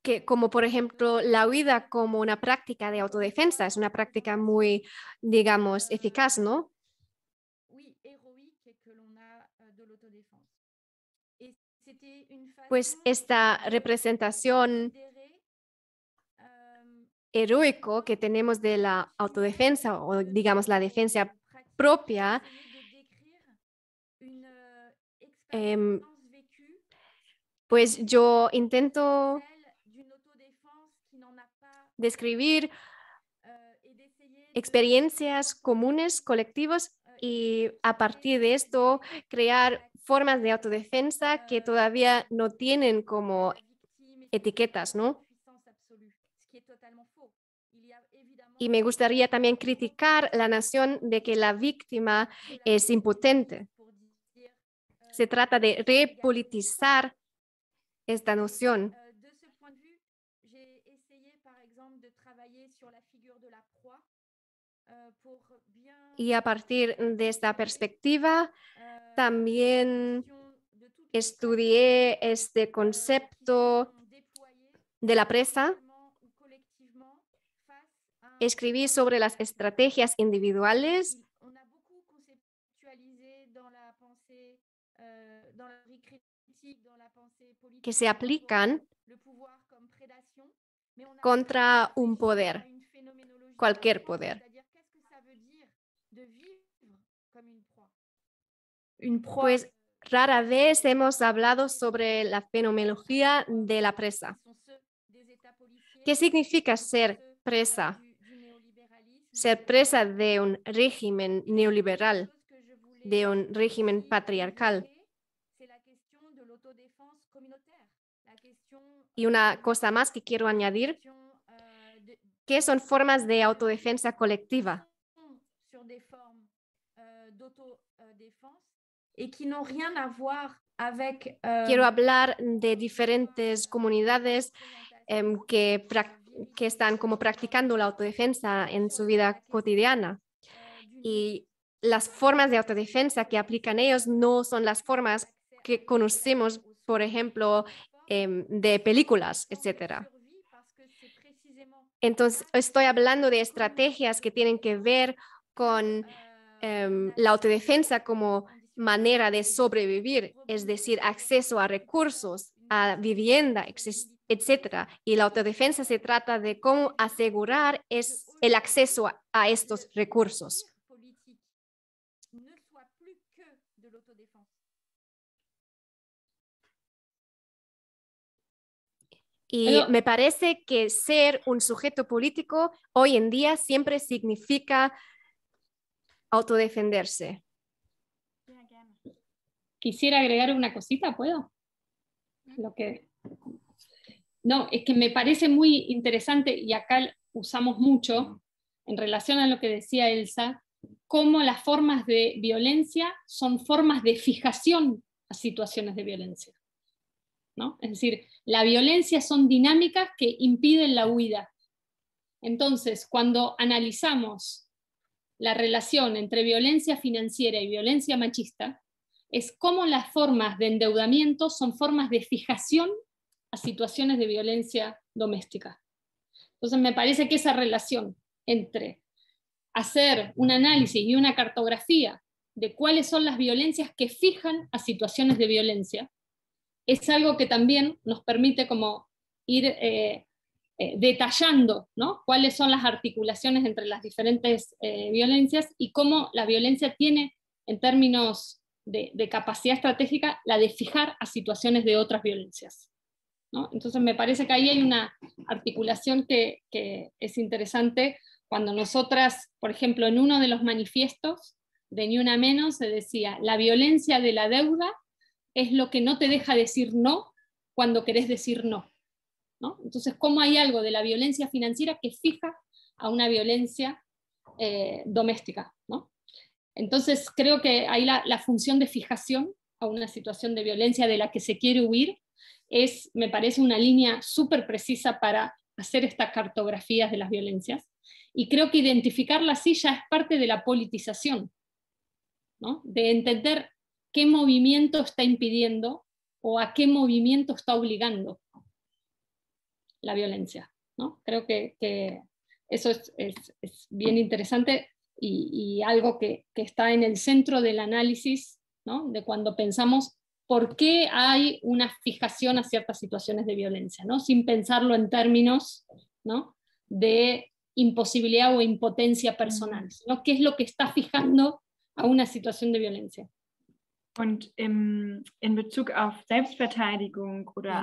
B: que, como por ejemplo la huida como una práctica de autodefensa, es una práctica muy, digamos, eficaz, ¿no? Pues esta representación heroico que tenemos de la autodefensa o digamos la defensa propia. Em, pues yo intento describir eh, experiencias comunes, colectivas, y a partir de esto crear formas de autodefensa que todavía no tienen como etiquetas, ¿no? y me gustaría también criticar la nación de que la víctima es impotente. Se trata de repolitizar esta noción. Y a partir de esta perspectiva, también estudié este concepto de la presa Escribí sobre las estrategias individuales
E: euh,
B: que se aplican contra un poder, cualquier poder. Pues euh, rara vez hemos hablado sobre la fenomenología de la presa. ¿Qué significa ser presa? ser presa de un régimen neoliberal, de un régimen patriarcal. Y una cosa más que quiero añadir, que son formas de autodefensa colectiva eh, Quiero hablar de diferentes comunidades em, que practican que están como practicando la autodefensa en su vida cotidiana. Y las formas de autodefensa que aplican ellos no son las formas que conocemos, por ejemplo, em, de películas, etc. Entonces, estoy hablando de estrategias que tienen que ver con em, la autodefensa como manera de sobrevivir, es decir, acceso a recursos, a vivienda, etcétera. Y la autodefensa se trata de cómo asegurar es el acceso a, a estos recursos. Y me parece que ser un sujeto político hoy en día siempre significa autodefenderse. Quisiera agregar una cosita, ¿puedo? Lo
C: que no, es que me parece muy interesante, y acá usamos mucho, en relación a lo que decía Elsa, cómo las formas de violencia son formas de fijación a situaciones de violencia. ¿no? Es decir, la violencia son dinámicas que impiden la huida. Entonces, cuando analizamos la relación entre violencia financiera y violencia machista, es cómo las formas de endeudamiento son formas de fijación a situaciones de violencia doméstica. Entonces, me parece que esa relación entre hacer un análisis y una cartografía de cuáles son las violencias que fijan a situaciones de violencia, es algo que también nos permite como ir eh, eh, detallando cuáles son las articulaciones entre las diferentes eh, violencias y cómo la violencia tiene, en términos de capacidad estratégica, la de fijar a situaciones de otras violencias. Entonces me parece que ahí hay una articulación que, es interesante cuando nosotras, por ejemplo, en uno de los manifiestos de Ni Una Menos se decía, la violencia de la deuda es lo que no te deja decir no cuando querés decir no. Entonces, ¿cómo hay algo de la violencia financiera que fija a una violencia eh, doméstica? Entonces, creo que ahí la, función de fijación a una situación de violencia de la que se quiere huir es, me parece, una línea súper precisa para hacer estas cartografías de las violencias. Y creo que identificarla así ya es parte de la politización, ¿no? de entender qué movimiento está impidiendo o a qué movimiento está obligando la violencia. ¿no? Creo que, eso es, bien interesante y, algo que, que, está en el centro del análisis ¿no? de cuando pensamos por qué hay una fijación a ciertas situaciones de violencia, ¿no? sin pensarlo en términos de imposibilidad o impotencia personal, qué es lo que está fijando a una situación de violencia. en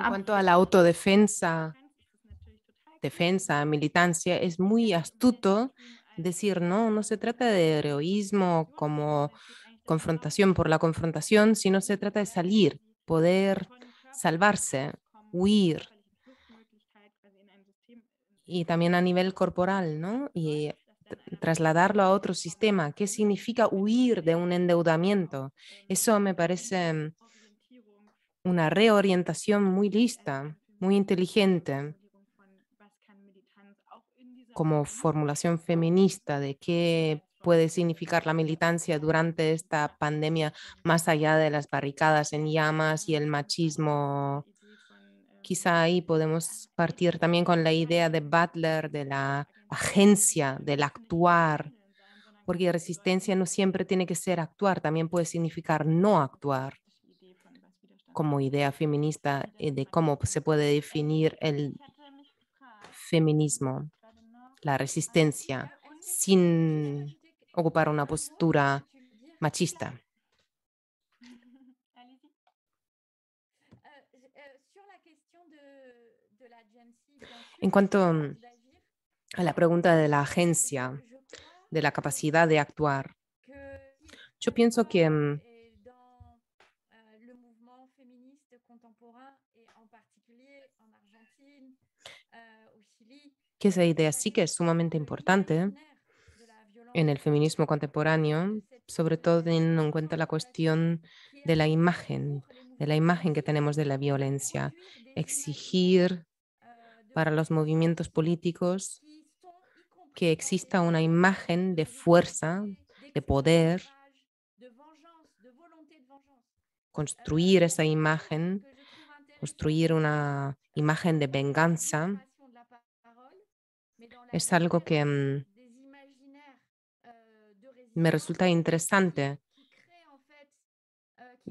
D: cuanto a la autodefensa, defensa, militancia, es muy astuto decir, no, no se trata de heroísmo como confrontación por la confrontación, sino se trata de salir, poder salvarse, huir. Y también a nivel corporal, ¿no? Y trasladarlo a otro sistema. ¿Qué significa huir de un endeudamiento? Eso me parece una reorientación muy lista, muy inteligente, como formulación feminista de qué puede significar la militancia durante esta pandemia, más allá de las barricadas en llamas y el machismo. Quizá ahí podemos partir también con la idea de Butler, de la agencia, del actuar, porque resistencia no siempre tiene que ser actuar, también puede significar no actuar como idea feminista eh, de cómo se puede definir el feminismo, la resistencia, sin ocupar una postura machista. En cuanto mm, a la pregunta de la agencia, de la capacidad de actuar, yo pienso que mm, que esa idea sí que es sumamente importante en el feminismo contemporáneo, sobre todo teniendo en cuenta la cuestión de la imagen, de la imagen que tenemos de la violencia. Exigir para los movimientos políticos que exista una imagen de fuerza, de poder, construir esa imagen, construir una imagen de venganza, es algo que mm, me resulta interesante.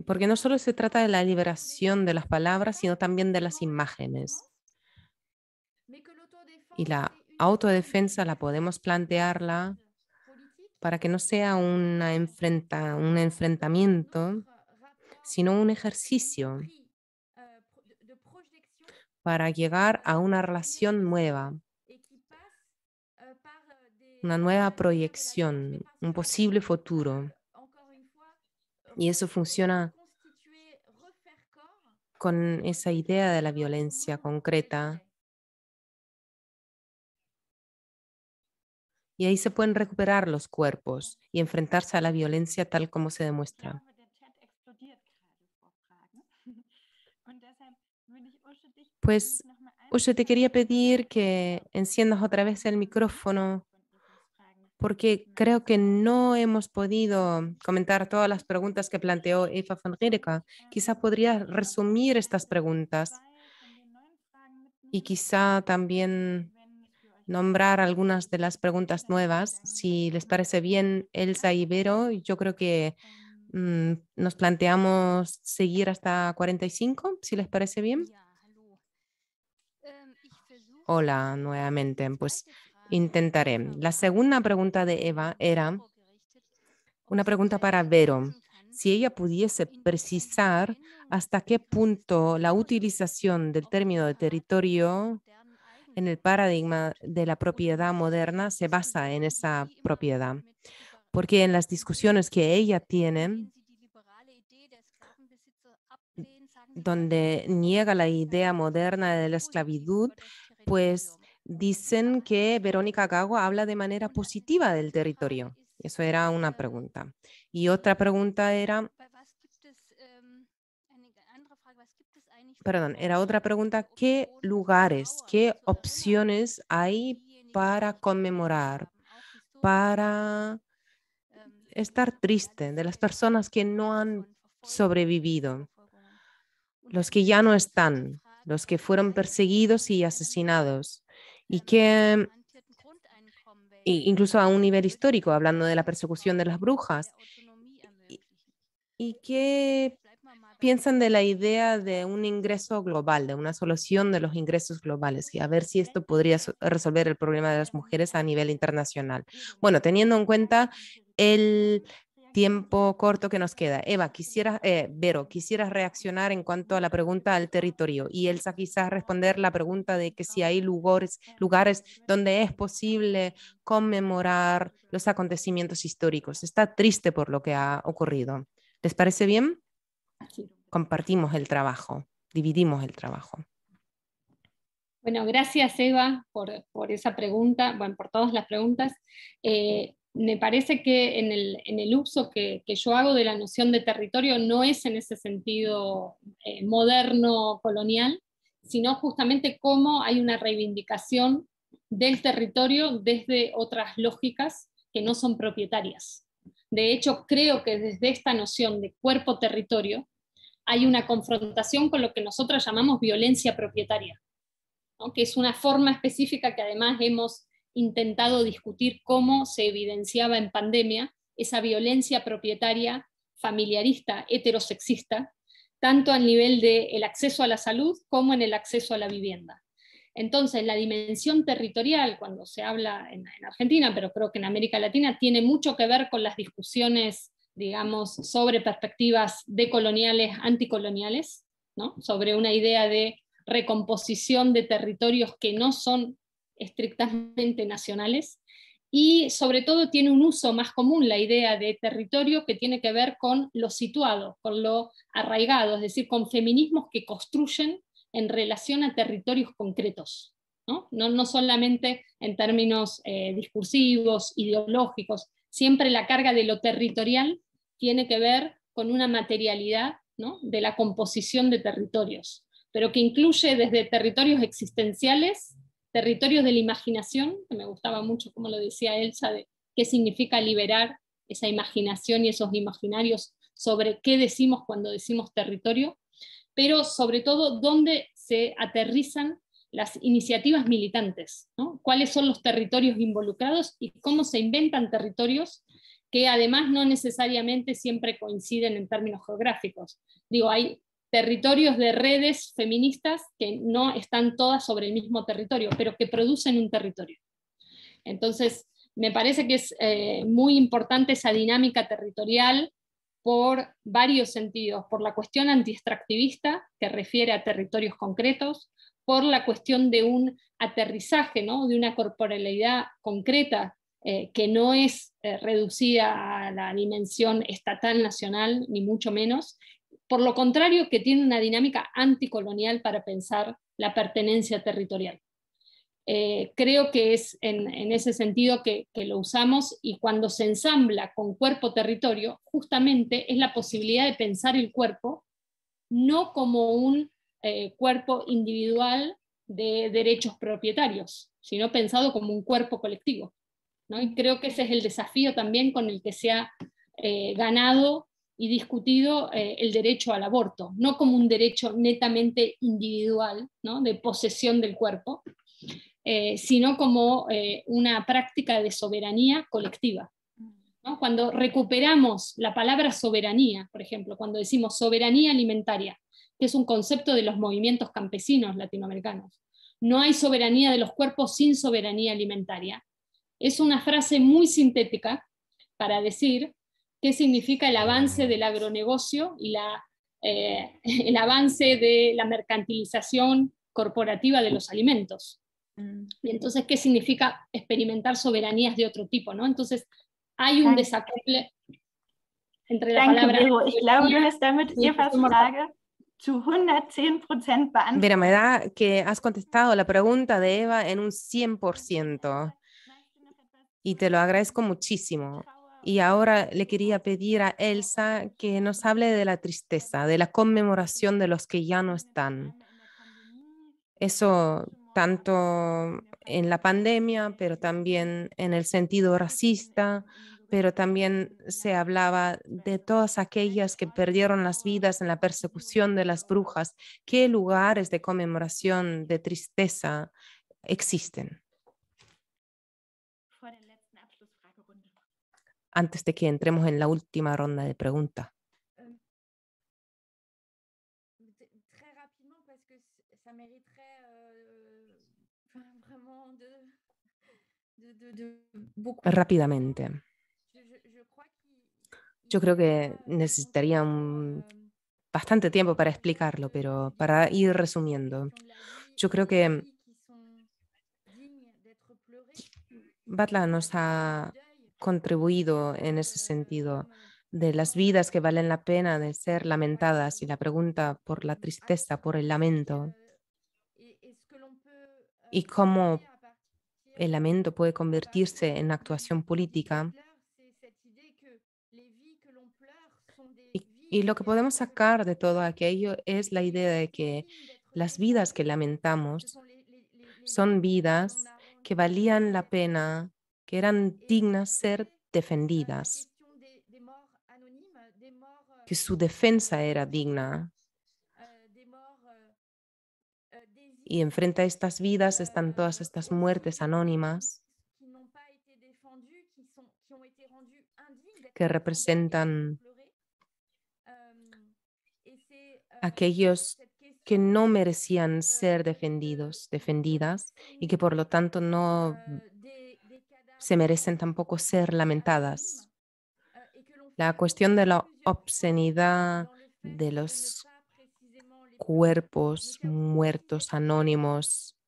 D: Porque no solo se trata de la liberación de las palabras, sino también de las imágenes. Y la autodefensa la podemos plantearla para que no sea una enfrenta, un enfrentamiento, sino un ejercicio para llegar a una relación nueva una nueva proyección, un posible futuro. Y eso funciona con esa idea de la violencia concreta. Y ahí se pueden recuperar los cuerpos y enfrentarse a la violencia tal como se demuestra. Pues, te quería pedir que enciendas otra vez el micrófono porque creo que no hemos podido comentar todas las preguntas que planteó Eva von Quizá podría resumir estas preguntas y quizá también nombrar algunas de las preguntas nuevas. Si les parece bien, Elsa y Vero, yo creo que mm, nos planteamos seguir hasta 45, si les parece bien. Em, Hola, nuevamente. Pues Intentaré. La segunda pregunta de Eva era una pregunta para Vero. Si ella pudiese precisar hasta qué punto la utilización del término de territorio en el paradigma de la propiedad moderna se basa en esa propiedad. Porque en las discusiones que ella tiene, donde niega la idea moderna de la esclavitud, pues Dicen que Verónica Gago habla de manera positiva del territorio. Eso era una pregunta. Y otra pregunta era... Perdón, era otra pregunta. ¿Qué lugares, qué opciones hay para conmemorar, para estar triste de las personas que no han sobrevivido, los que ya no están, los que fueron perseguidos y asesinados? y que incluso a un nivel histórico, hablando de la persecución de las brujas. ¿Y, qué piensan de la idea de un ingreso global, de una solución de los ingresos globales y a ver si esto podría resolver el problema de las mujeres a nivel internacional? Bueno, teniendo en cuenta el tiempo corto que nos queda. Eva, quisiera, eh, Vero, quisiera reaccionar en cuanto a la pregunta al territorio y Elsa quizás responder la pregunta de que si hay lugares, lugares donde es posible conmemorar los acontecimientos históricos. Está triste por lo que ha ocurrido. ¿Les parece bien? Compartimos el trabajo, dividimos el trabajo.
C: Bueno, gracias Eva por, por esa pregunta, bueno, por todas las preguntas. Eh, me parece que en el, en uso que, yo hago de la noción de territorio no es en ese sentido eh, moderno colonial, sino justamente cómo hay una reivindicación del territorio desde otras lógicas que no son propietarias. De hecho, creo que desde esta noción de cuerpo-territorio hay una confrontación con lo que nosotros llamamos violencia propietaria, aunque que es una forma específica que además hemos intentado discutir cómo se evidenciaba en pandemia esa violencia propietaria, familiarista, heterosexista, tanto al nivel del el acceso a la salud como en el acceso a la vivienda. Entonces, la dimensión territorial, cuando se habla en, Argentina, pero creo que en América Latina, tiene mucho que ver con las discusiones, digamos, sobre perspectivas decoloniales, anticoloniales, ¿no? sobre una idea de recomposición de territorios que no son estrictamente nacionales y sobre todo tiene un uso más común la idea de territorio que tiene que ver con lo situado, con lo arraigado, es decir, con feminismos que construyen en relación a territorios concretos, no, solamente en términos eh, discursivos, ideológicos, siempre la carga de lo territorial tiene que ver con una materialidad de la composición de territorios, pero que incluye desde territorios existenciales territorios de la imaginación, que me gustaba mucho como lo decía Elsa, de qué significa liberar esa imaginación y esos imaginarios sobre qué decimos cuando decimos territorio, pero sobre todo dónde se aterrizan las iniciativas militantes, cuáles son los territorios involucrados y cómo se inventan territorios que además no necesariamente siempre coinciden en términos geográficos. Digo, hay territorios de redes feministas que no están todas sobre el mismo territorio, pero que producen un territorio. Entonces, me parece que es eh, muy importante esa dinámica territorial por varios sentidos, por la cuestión anti que refiere a territorios concretos, por la cuestión de un aterrizaje, de una corporalidad concreta eh, que no es eh, reducida a la dimensión estatal nacional, ni mucho menos, por lo contrario que tiene una dinámica anticolonial para pensar la pertenencia territorial. Eh, creo que es en, ese sentido que, lo usamos y cuando se ensambla con cuerpo-territorio, justamente es la posibilidad de pensar el cuerpo no como un eh, cuerpo individual de derechos propietarios, sino pensado como un cuerpo colectivo. ¿no? Y creo que ese es el desafío también con el que se ha eh, ganado y discutido eh, el derecho al aborto, no como un derecho netamente individual, ¿no? de posesión del cuerpo, eh, sino como eh, una práctica de soberanía colectiva. Cuando recuperamos la palabra soberanía, por ejemplo, cuando decimos soberanía alimentaria, que es un concepto de los movimientos campesinos latinoamericanos, no hay soberanía de los cuerpos sin soberanía alimentaria. Es una frase muy sintética para decir qué significa el avance del agronegocio y la, eh, el avance de la mercantilización corporativa de los alimentos. Mm. Y entonces, ¿qué significa experimentar soberanías de otro tipo? ¿no? Entonces, hay un desacople entre la palabra...
D: me da que has contestado la pregunta de Eva en un 100%. Y te lo agradezco muchísimo. Y ahora le quería pedir a Elsa que nos hable de la tristeza, de la conmemoración de los que ya no están. Eso tanto en la pandemia, pero también en el sentido racista, pero también se hablaba de todas aquellas que perdieron las vidas en la persecución de las brujas. ¿Qué lugares de conmemoración, de tristeza existen? antes de que entremos en la última ronda de preguntas? Euh, Rápidamente. Yo creo que euh, necesitaría euh, bastante tiempo para explicarlo, pero para ir resumiendo, yo creo que Batla nos ha contribuido en ese sentido, de las vidas que valen la pena de ser lamentadas y la pregunta por la tristeza, por el lamento, y cómo el lamento puede convertirse en actuación política. Y, lo que podemos sacar de todo aquello es la idea de que las vidas que lamentamos son vidas que valían la pena que eran dignas ser defendidas, que su defensa era digna. Y enfrente a estas vidas están todas estas muertes anónimas que representan aquellos que no merecían ser defendidos, defendidas, y que por lo tanto no se merecen tampoco ser lamentadas. La cuestión de la obscenidad de los cuerpos muertos anónimos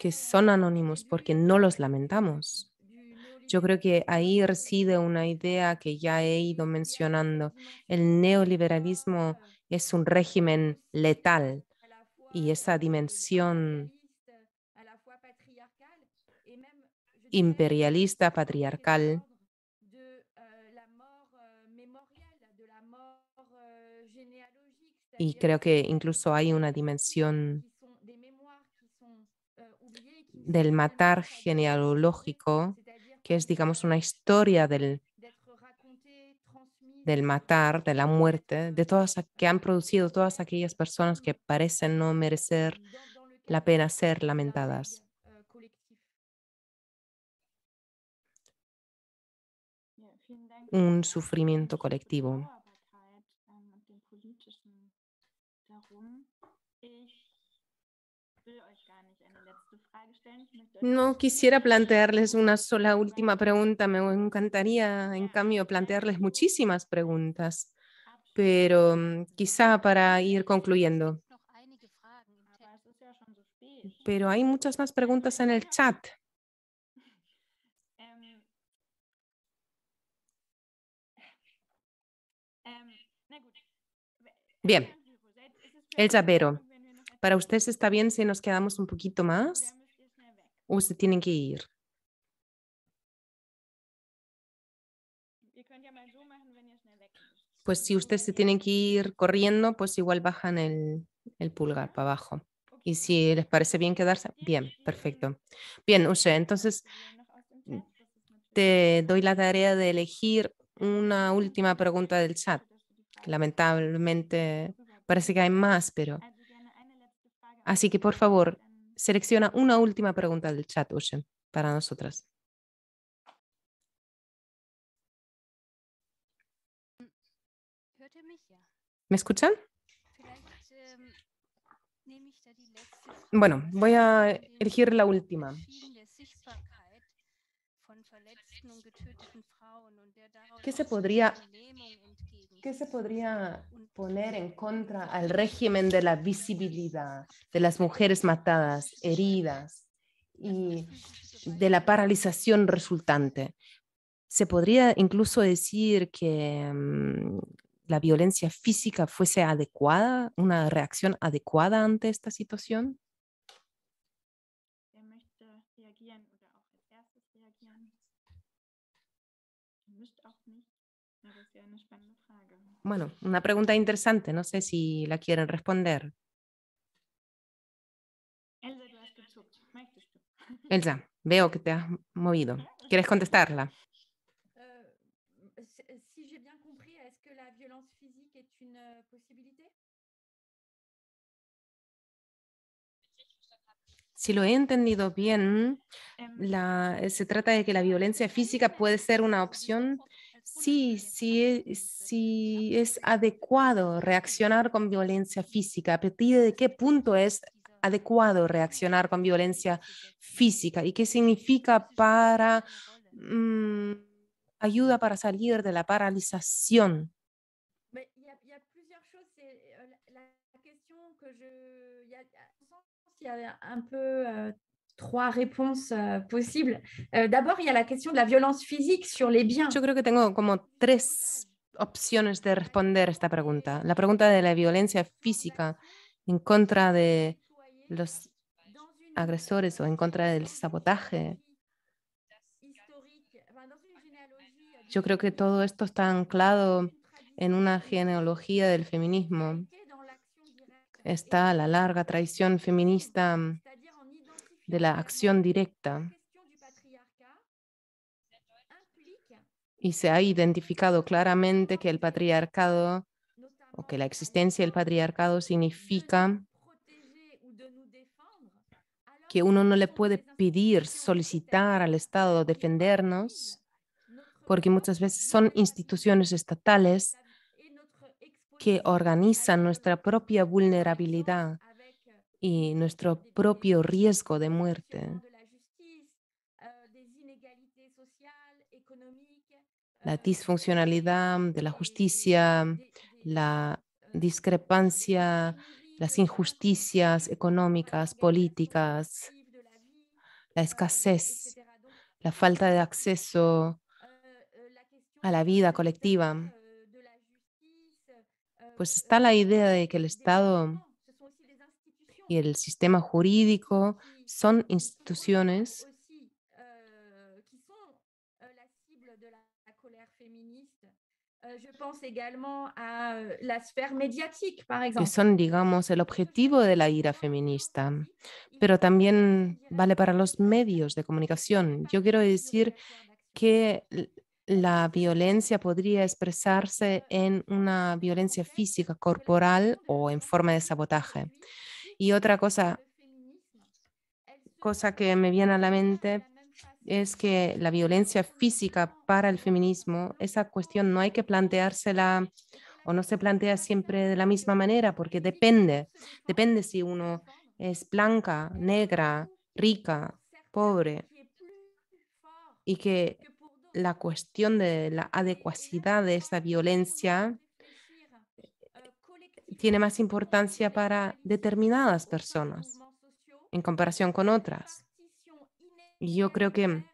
D: que son anónimos porque no los lamentamos. Yo creo que ahí reside una idea que ya he ido mencionando. El neoliberalismo es un régimen letal y esa dimensión imperialista patriarcal. Y creo que incluso hay una dimensión del matar genealógico, que es, digamos, una historia del, del matar, de la muerte, de todas que han producido todas aquellas personas que parecen no merecer la pena ser lamentadas. un sufrimiento colectivo. No quisiera plantearles una sola última pregunta, me encantaría en cambio plantearles muchísimas preguntas, pero mm, quizá para ir concluyendo. Pero hay muchas más preguntas en el chat. Bien. El Vero, ¿Para ustedes está bien si nos quedamos un poquito más? ¿O se tienen que ir? Pues si ustedes se tienen que ir corriendo, pues igual bajan el, el pulgar para abajo. Y si les parece bien quedarse, bien, perfecto. Bien, Use, entonces te doy la tarea de elegir una última pregunta del chat. Lamentablemente parece que hay más, pero... Así que por favor, selecciona una última pregunta del chat, Ocean, para nosotras. ¿Me escuchan? Bueno, voy a elegir la última. ¿Qué se podría ¿qué se podría poner en contra al régimen de la visibilidad de las mujeres matadas, heridas y de la paralización resultante? Se podría incluso decir que mm, la violencia física fuese adecuada, una reacción adecuada ante esta situación. Bueno, una pregunta interesante, no sé si la quieren responder. Elsa, veo que te has movido. Ah, ¿Quieres contestarla? si lo he entendido bien, em, se trata de que la violencia física puede ser una opción Sí, sí, e, sí es adecuado reaccionar con violencia física, a partir de qué punto es adecuado reaccionar con violencia física y qué significa para mm, ayuda para salir de la paralización réponses euh, posibles. Euh, d'abord, a la question de la violence physique sur les biens. Yo creo que tengo como tres opciones de responder esta pregunta. La pregunta de la violencia física en contra de los agresores o en contra del sabotaje. Yo creo que todo esto está anclado en una genealogía del feminismo. Está la larga tradición feminista de la acción directa y se ha identificado claramente que el patriarcado o que la existencia del patriarcado significa que uno no le puede pedir, solicitar al Estado defendernos, porque muchas veces son instituciones estatales que organizan nuestra propia vulnerabilidad y nuestro propio riesgo de muerte. La disfuncionalidad de la justicia, la discrepancia, las injusticias económicas, políticas, la escasez, la falta de acceso a la vida colectiva. Pues está la idea de que el Estado y el sistema jurídico son instituciones que son, digamos, el objetivo de la ira feminista, pero también vale para los medios de comunicación. Yo quiero decir que la violencia podría expresarse en una violencia física corporal o en forma de sabotaje. Y otra cosa, cosa que me viene a la mente es que la violencia física para el feminismo, esa cuestión no hay que planteársela o no se plantea siempre de la misma manera, porque depende, depende si uno es blanca, negra, rica, pobre, y que la cuestión de la adecuacidad de esa violencia tiene más importancia para determinadas personas en comparación con otras. Y yo creo que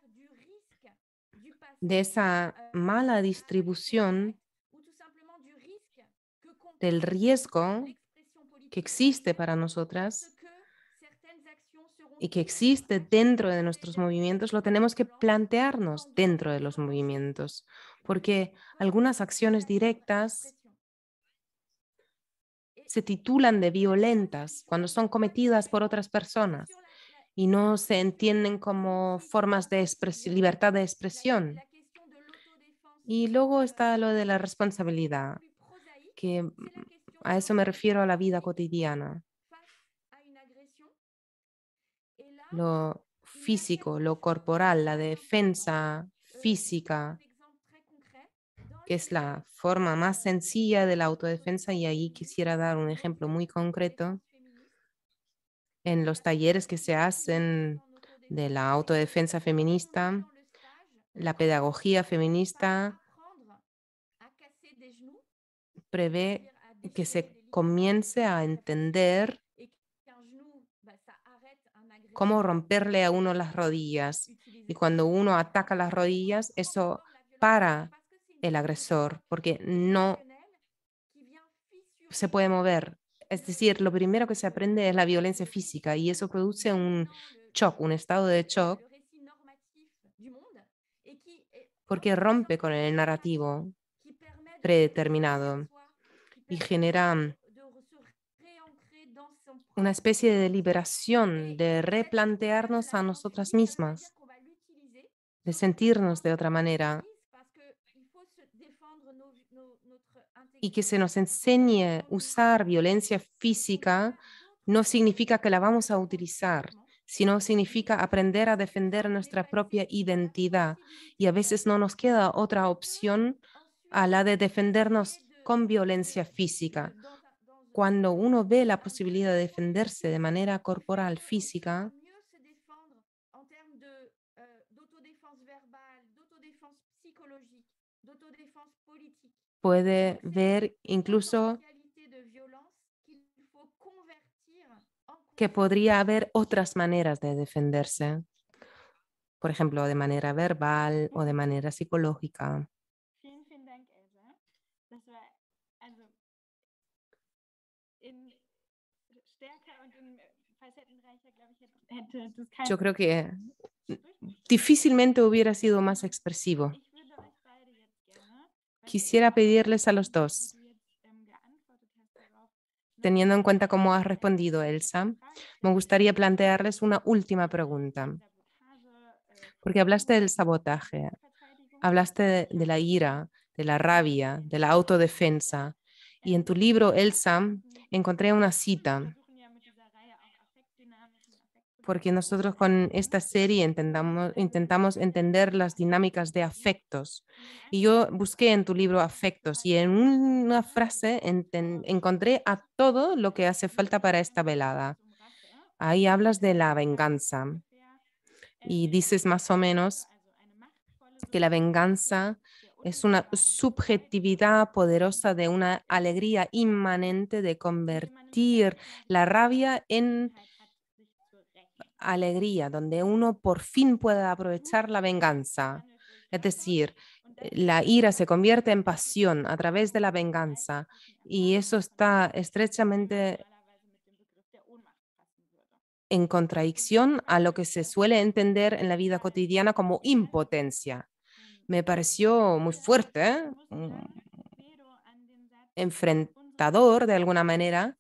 D: de esa mala distribución del riesgo que existe para nosotras y que existe dentro de nuestros movimientos, lo tenemos que plantearnos dentro de los movimientos, porque algunas acciones directas se titulan de violentas cuando son cometidas por otras personas y no se entienden como formas de libertad de expresión. Y luego está lo de la responsabilidad, que a eso me refiero a la vida cotidiana. Lo físico, lo corporal, la defensa física es la forma más sencilla de la autodefensa y ahí quisiera dar un ejemplo muy concreto. En los talleres que se hacen de la autodefensa feminista, la pedagogía feminista prevé que se comience a entender cómo romperle a uno las rodillas. Y cuando uno ataca las rodillas, eso para el agresor, porque no se puede mover. Es decir, lo primero que se aprende es la violencia física y eso produce un shock, un estado de shock, porque rompe con el narrativo predeterminado y genera una especie de liberación, de replantearnos a nosotras mismas, de sentirnos de otra manera y que se nos enseñe usar violencia física no significa que la vamos a utilizar, sino significa aprender a defender nuestra propia identidad. Y a veces no nos queda otra opción a la de defendernos con violencia física. Cuando uno ve la posibilidad de defenderse de manera corporal, física, puede ver incluso que podría haber otras maneras de defenderse, por ejemplo, de manera verbal o de manera psicológica.
A: Yo creo que
D: mm, difícilmente hubiera sido más expresivo. Quisiera pedirles a los dos, teniendo en cuenta cómo has respondido, Elsa, me gustaría plantearles una última pregunta. Porque hablaste del sabotaje, hablaste de, la ira, de la rabia, de la autodefensa. Y en tu libro, Elsa, encontré una cita porque nosotros con esta serie intentamos, intentamos entender las dinámicas de afectos. Y yo busqué en tu libro afectos y en una frase encontré a todo lo que hace falta para esta velada. Ahí hablas de la venganza y dices más o menos que la venganza es una subjetividad poderosa de una alegría inmanente de convertir la rabia en alegría, donde uno por fin puede aprovechar la venganza. Es decir, la ira se convierte en pasión a través de la venganza y eso está estrechamente en contradicción a lo que se suele entender en la vida cotidiana como impotencia. Me pareció muy fuerte, mm, enfrentador de alguna manera,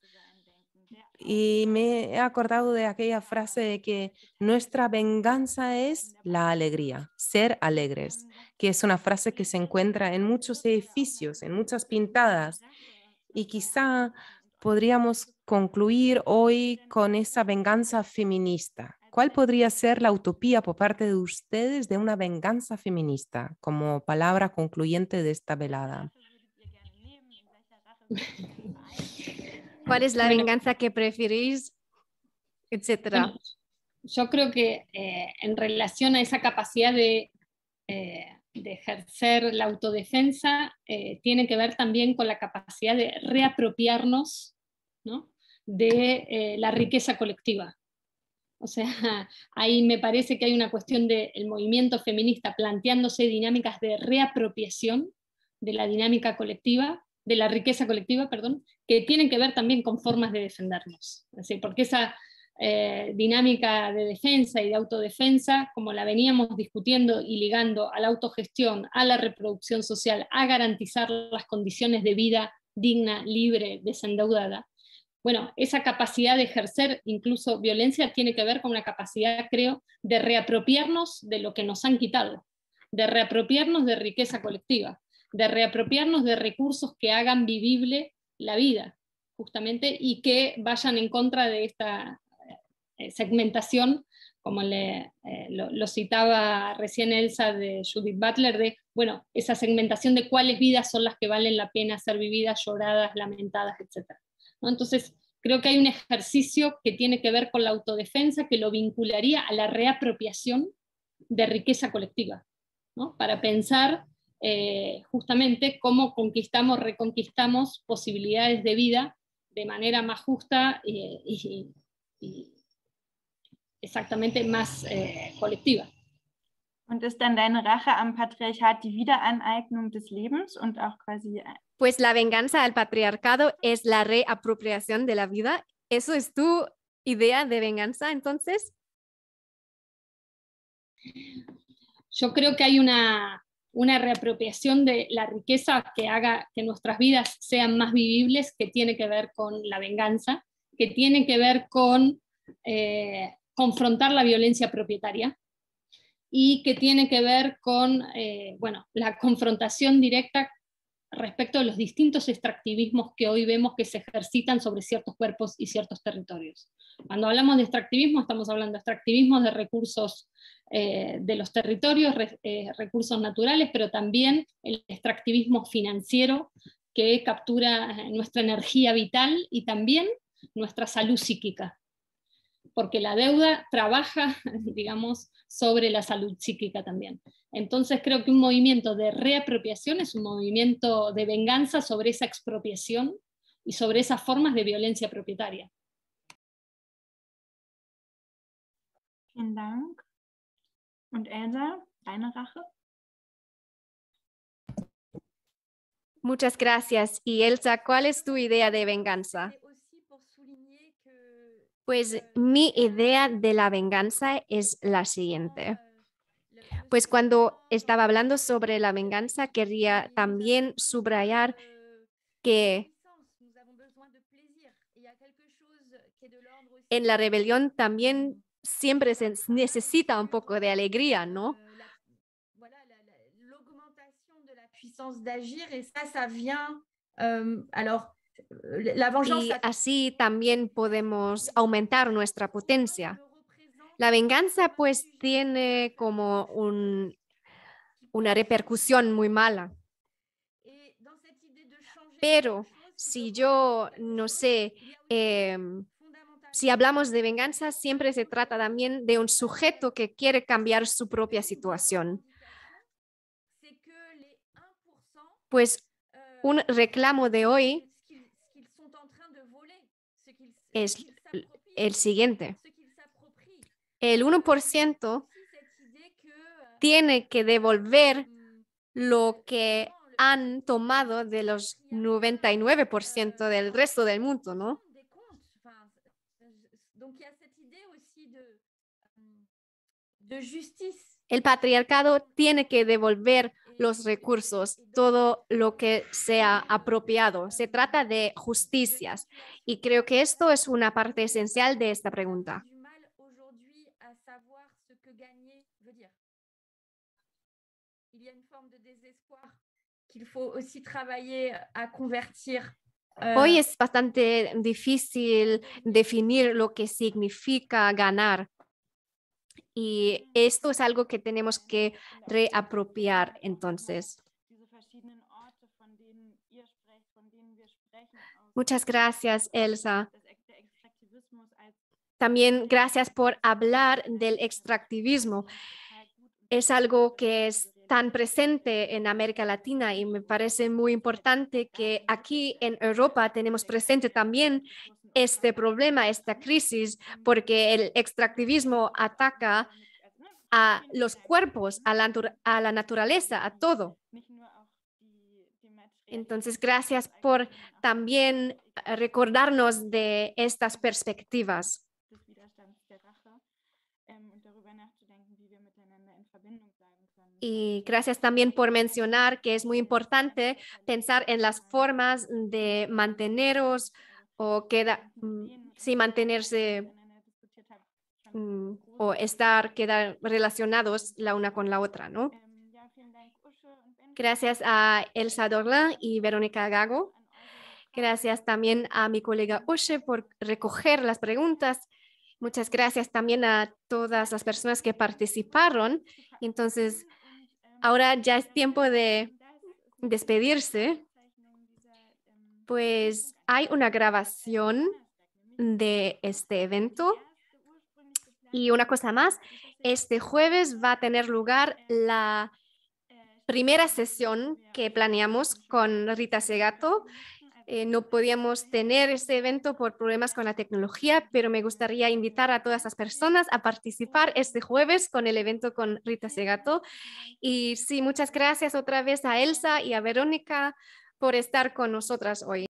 D: y me he acordado de aquella frase de que nuestra venganza es la alegría, ser alegres, que es una frase que se encuentra en muchos edificios, en muchas pintadas. Y quizá podríamos concluir hoy con esa venganza feminista. ¿Cuál podría ser la utopía por parte de ustedes de una venganza feminista como palabra concluyente de esta velada?
C: ¿Cuál es la
B: venganza que preferís? Etcétera. yo creo que
C: eh, en relación a esa capacidad de, eh, ejercer la autodefensa, eh, tiene que ver también con la capacidad de reapropiarnos ¿no? de la riqueza colectiva. O sea, ahí me parece que hay una cuestión del movimiento feminista planteándose dinámicas de reapropiación de la dinámica colectiva de la riqueza colectiva, perdón, que tienen que ver también con formas de defendernos. Así, porque esa eh, dinámica de defensa y de autodefensa, como la veníamos discutiendo y ligando a la autogestión, a la reproducción social, a garantizar las condiciones de vida digna, libre, desendeudada, bueno, esa capacidad de ejercer incluso violencia tiene que ver con una capacidad, creo, de reapropiarnos de lo que nos han quitado, de reapropiarnos de riqueza colectiva, de reapropiarnos de recursos que hagan vivible la vida, justamente, y que vayan en contra de esta eh, segmentación, como eh, lo, citaba recién Elsa de Judith Butler, de, bueno, esa segmentación de cuáles vidas son las que valen la pena ser vividas, lloradas, lamentadas, etc. ¿No? Entonces, creo que hay un ejercicio que tiene que ver con la autodefensa que lo vincularía a la reapropiación de riqueza colectiva, ¿no? para pensar eh, justamente cómo conquistamos, reconquistamos posibilidades de vida de manera más justa y, exactamente más
A: colectiva.
B: Pues la venganza al patriarcado es la reapropiación de la vida. ¿Eso es tu idea de venganza entonces?
C: Yo creo que hay una una reapropiación de la riqueza que haga que nuestras vidas sean más vivibles, que tiene que ver con la venganza, que tiene que ver con eh, confrontar la violencia propietaria y que tiene que ver con eh, bueno, la confrontación directa respecto de los distintos extractivismos que hoy vemos que se ejercitan sobre ciertos cuerpos y ciertos territorios. Cuando hablamos de extractivismo, estamos hablando de extractivismos de recursos eh, de los territorios, eh, recursos naturales, pero también el extractivismo financiero que captura eh, nuestra energía vital y también nuestra salud psíquica, porque la deuda trabaja, digamos, sobre la salud psíquica también. Entonces creo que un movimiento de reapropiación es un movimiento de venganza sobre esa expropiación y sobre esas formas de violencia propietaria.
B: Und Elsa, Rache? Muchas gracias. Y Elsa, ¿cuál es tu idea de venganza? Pues eh, mi idea de la venganza es la siguiente. Pues cuando estaba hablando sobre la venganza, quería también subrayar que en la rebelión también siempre se necesita un poco de alegría, ¿no? y así también podemos aumentar nuestra potencia. La venganza pues tiene como un, una repercusión muy mala. Pero si yo, no sé, si hablamos de venganza, siempre se trata también de un sujeto que quiere cambiar su propia situación. Pues un reclamo de hoy es el siguiente. El 1% tiene que devolver lo que han tomado de los 99% del resto del mundo, ¿no? El patriarcado tiene que devolver los recursos, todo lo que sea apropiado. Se trata de justicias y creo que esto es una parte esencial de esta pregunta. Hoy es bastante difícil definir lo que significa ganar. Y esto es algo que tenemos que reapropiar entonces. Muchas gracias, Elsa. También gracias por hablar del extractivismo. Es algo que es tan presente en América Latina y me parece muy importante que aquí en Europa tenemos presente también este problema, esta crisis, porque el extractivismo ataca a los cuerpos, a la, naturaleza, a todo. Entonces, gracias por también eh, recordarnos de estas perspectivas. Y gracias también por mencionar que es muy importante pensar en las formas de manteneros o queda, mm, sin mantenerse este mm, o estar, quedar relacionados la una con la otra, ¿no? Em, gracias a Elsa Dorlan y Verónica Gago. Ah, gracias también a mi colega oche por recoger las preguntas. Muchas gracias también a todas las personas que participaron. Entonces, em, ahora ya es tiempo de despedirse pues hay una grabación de este evento. Y una cosa más, este jueves va a tener lugar la primera sesión que planeamos con Rita Segato. Eh, no podíamos tener este evento por problemas con la tecnología, pero me gustaría invitar a todas las personas a participar este jueves con el evento con Rita Segato. Y sí, muchas gracias otra vez a Elsa y a Verónica por estar con nosotras hoy.